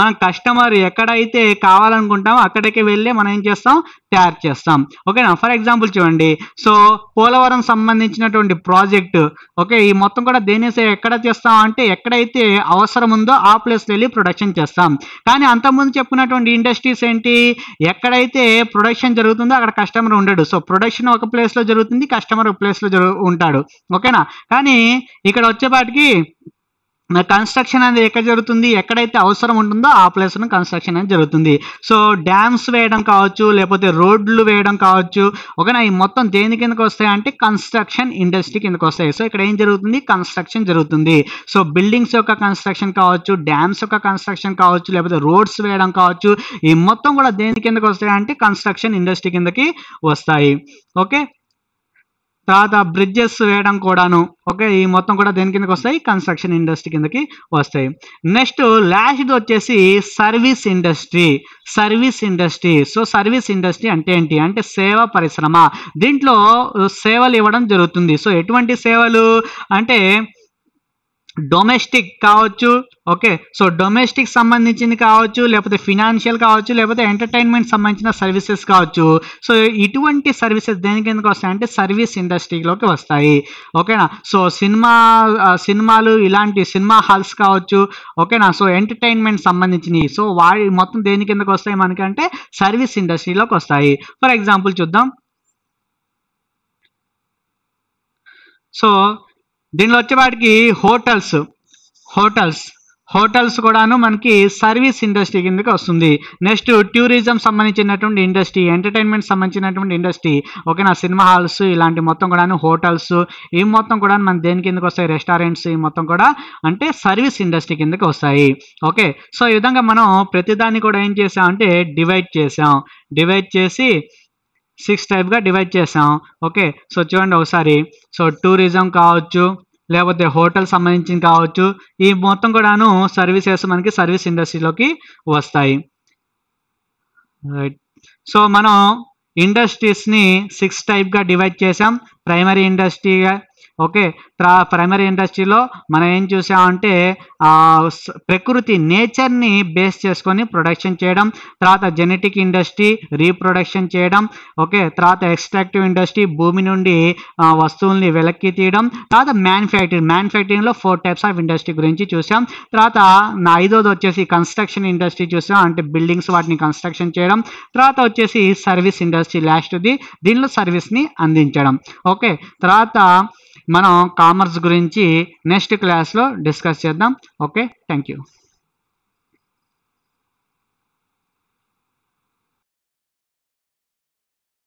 మనం కస్టమర్ ఎక్కడైతే కావాలనుకుంటామో అక్కడికి వెళ్ళి మనం ఏం చేస్తాం తయారు చేస్తాం ఓకేనా ఫర్ ఎగ్జాంపుల్ చూడండి సో పోలవరం సంబంధించినటువంటి ప్రాజెక్టు ఓకే ఈ మొత్తం కూడా దేని ఎక్కడ చేస్తాం అంటే ఎక్కడైతే అవసరం ఉందో ఆ ప్లేస్ వెళ్ళి ప్రొడక్షన్ చేస్తాం కానీ అంతకుముందు చెప్పుకున్నటువంటి ఇండస్ట్రీస్ ఏంటి ఎక్కడైతే ప్రొడక్షన్ జరుగుతుందో అక్కడ కస్టమర్ ఉండడు సో ప్రొడక్షన్ ఒక ప్లేస్లో జరుగుతుంది కస్టమర్ ఒక ప్లేస్లో జరుగు ఉంటాడు ఓకేనా కానీ ఇక్కడ వచ్చేపాటికి కన్స్ట్రక్షన్ అనేది ఎక్కడ జరుగుతుంది ఎక్కడైతే అవసరం ఉంటుందో ఆ ప్లేస్ను కన్స్ట్రక్షన్ అనేది జరుగుతుంది సో డ్యామ్స్ వేయడం కావచ్చు లేకపోతే రోడ్లు వేయడం కావచ్చు ఓకేనా ఈ మొత్తం దేని కిందకు వస్తాయంటే కన్స్ట్రక్షన్ ఇండస్ట్రీ కిందకు వస్తాయి సో ఇక్కడ ఏం జరుగుతుంది కన్స్ట్రక్షన్ జరుగుతుంది సో బిల్డింగ్స్ యొక్క కన్స్ట్రక్షన్ కావచ్చు డ్యామ్స్ యొక్క కన్స్ట్రక్షన్ కావచ్చు లేకపోతే రోడ్స్ వేయడం కావచ్చు ఈ మొత్తం కూడా దేని కిందకు వస్తాయంటే కన్స్ట్రక్షన్ ఇండస్ట్రీ కిందకి వస్తాయి ఓకే తర్వాత బ్రిడ్జెస్ వేయడం కూడాను ఓకే ఈ మొత్తం కూడా దేని కిందకి వస్తాయి కన్స్ట్రక్షన్ ఇండస్ట్రీ కిందకి వస్తాయి నెక్స్ట్ లాస్ట్ వచ్చేసి service industry service industry so service industry అంటే ఏంటి అంటే సేవ పరిశ్రమ దీంట్లో సేవలు ఇవ్వడం జరుగుతుంది సో ఎటువంటి సేవలు అంటే డొమెస్టిక్ కావచ్చు ఓకే సో డొమెస్టిక్ సంబంధించింది కావచ్చు లేకపోతే ఫినాన్షియల్ కావచ్చు లేకపోతే ఎంటర్టైన్మెంట్ సంబంధించిన సర్వీసెస్ కావచ్చు సో ఇటువంటి సర్వీసెస్ దేనికి ఎందుకు వస్తాయంటే సర్వీస్ ఇండస్ట్రీలోకి వస్తాయి ఓకేనా సో సినిమా సినిమాలు ఇలాంటి సినిమా హాల్స్ కావచ్చు ఓకేనా సో ఎంటర్టైన్మెంట్ సంబంధించినవి సో వాడి మొత్తం దేని కిందకు వస్తాయి మనకంటే సర్వీస్ ఇండస్ట్రీలోకి వస్తాయి ఫర్ ఎగ్జాంపుల్ చూద్దాం సో దీనిలో వచ్చేవాడికి హోటల్స్ హోటల్స్ హోటల్స్ కూడాను మనకి సర్వీస్ ఇండస్ట్రీ కిందకి వస్తుంది నెక్స్ట్ టూరిజం సంబంధించినటువంటి ఇండస్ట్రీ ఎంటర్టైన్మెంట్ సంబంధించినటువంటి ఇండస్ట్రీ ఓకేనా సినిమా హాల్స్ ఇలాంటి మొత్తం కూడాను హోటల్స్ ఈ మొత్తం కూడా మన దేని కిందకి వస్తాయి రెస్టారెంట్స్ ఈ మొత్తం కూడా అంటే సర్వీస్ ఇండస్ట్రీ కిందకి వస్తాయి ఓకే సో ఈ విధంగా మనం ప్రతిదాన్ని కూడా ఏం చేసాం అంటే డివైడ్ చేసాం డివైడ్ చేసి సిక్స్ టైప్గా డివైడ్ చేసాం ఓకే సో చూడండి ఒకసారి సో టూరిజం కావచ్చు లేకపోతే హోటల్ సంబంధించింది కావచ్చు ఈ మొత్తం కూడాను సర్వీసెస్ మనకి సర్వీస్ ఇండస్ట్రీలోకి వస్తాయి రైట్ సో మనం ఇండస్ట్రీస్ని సిక్స్ టైప్గా డివైడ్ చేసాం ప్రైమరీ ఇండస్ట్రీగా ఓకే ట్రా ప్రైమరీ ఇండస్ట్రీలో మనం ఏం చూసామంటే ప్రకృతి నేచర్ని బేస్ చేసుకొని ప్రొడక్షన్ చేయడం తర్వాత జెనెటిక్ ఇండస్ట్రీ రీప్రొడక్షన్ చేయడం ఓకే తర్వాత ఎక్స్ట్రాక్టివ్ ఇండస్ట్రీ భూమి నుండి వస్తువుల్ని వెలక్కి తీయడం తర్వాత మ్యానుఫ్యాక్చరింగ్ మ్యానుఫ్యాక్చరింగ్లో ఫోర్ టైప్స్ ఆఫ్ ఇండస్ట్రీ గురించి చూసాం తర్వాత ఐదోది వచ్చేసి కన్స్ట్రక్షన్ ఇండస్ట్రీ చూసాం అంటే బిల్డింగ్స్ వాటిని కన్స్ట్రక్షన్ చేయడం తర్వాత వచ్చేసి సర్వీస్ ఇండస్ట్రీ లాస్ట్ది దీనిలో సర్వీస్ని అందించడం ఓకే తర్వాత మనం కామర్స్ గురించి నెక్స్ట్ క్లాస్లో డిస్కస్ చేద్దాం ఓకే థ్యాంక్ యూ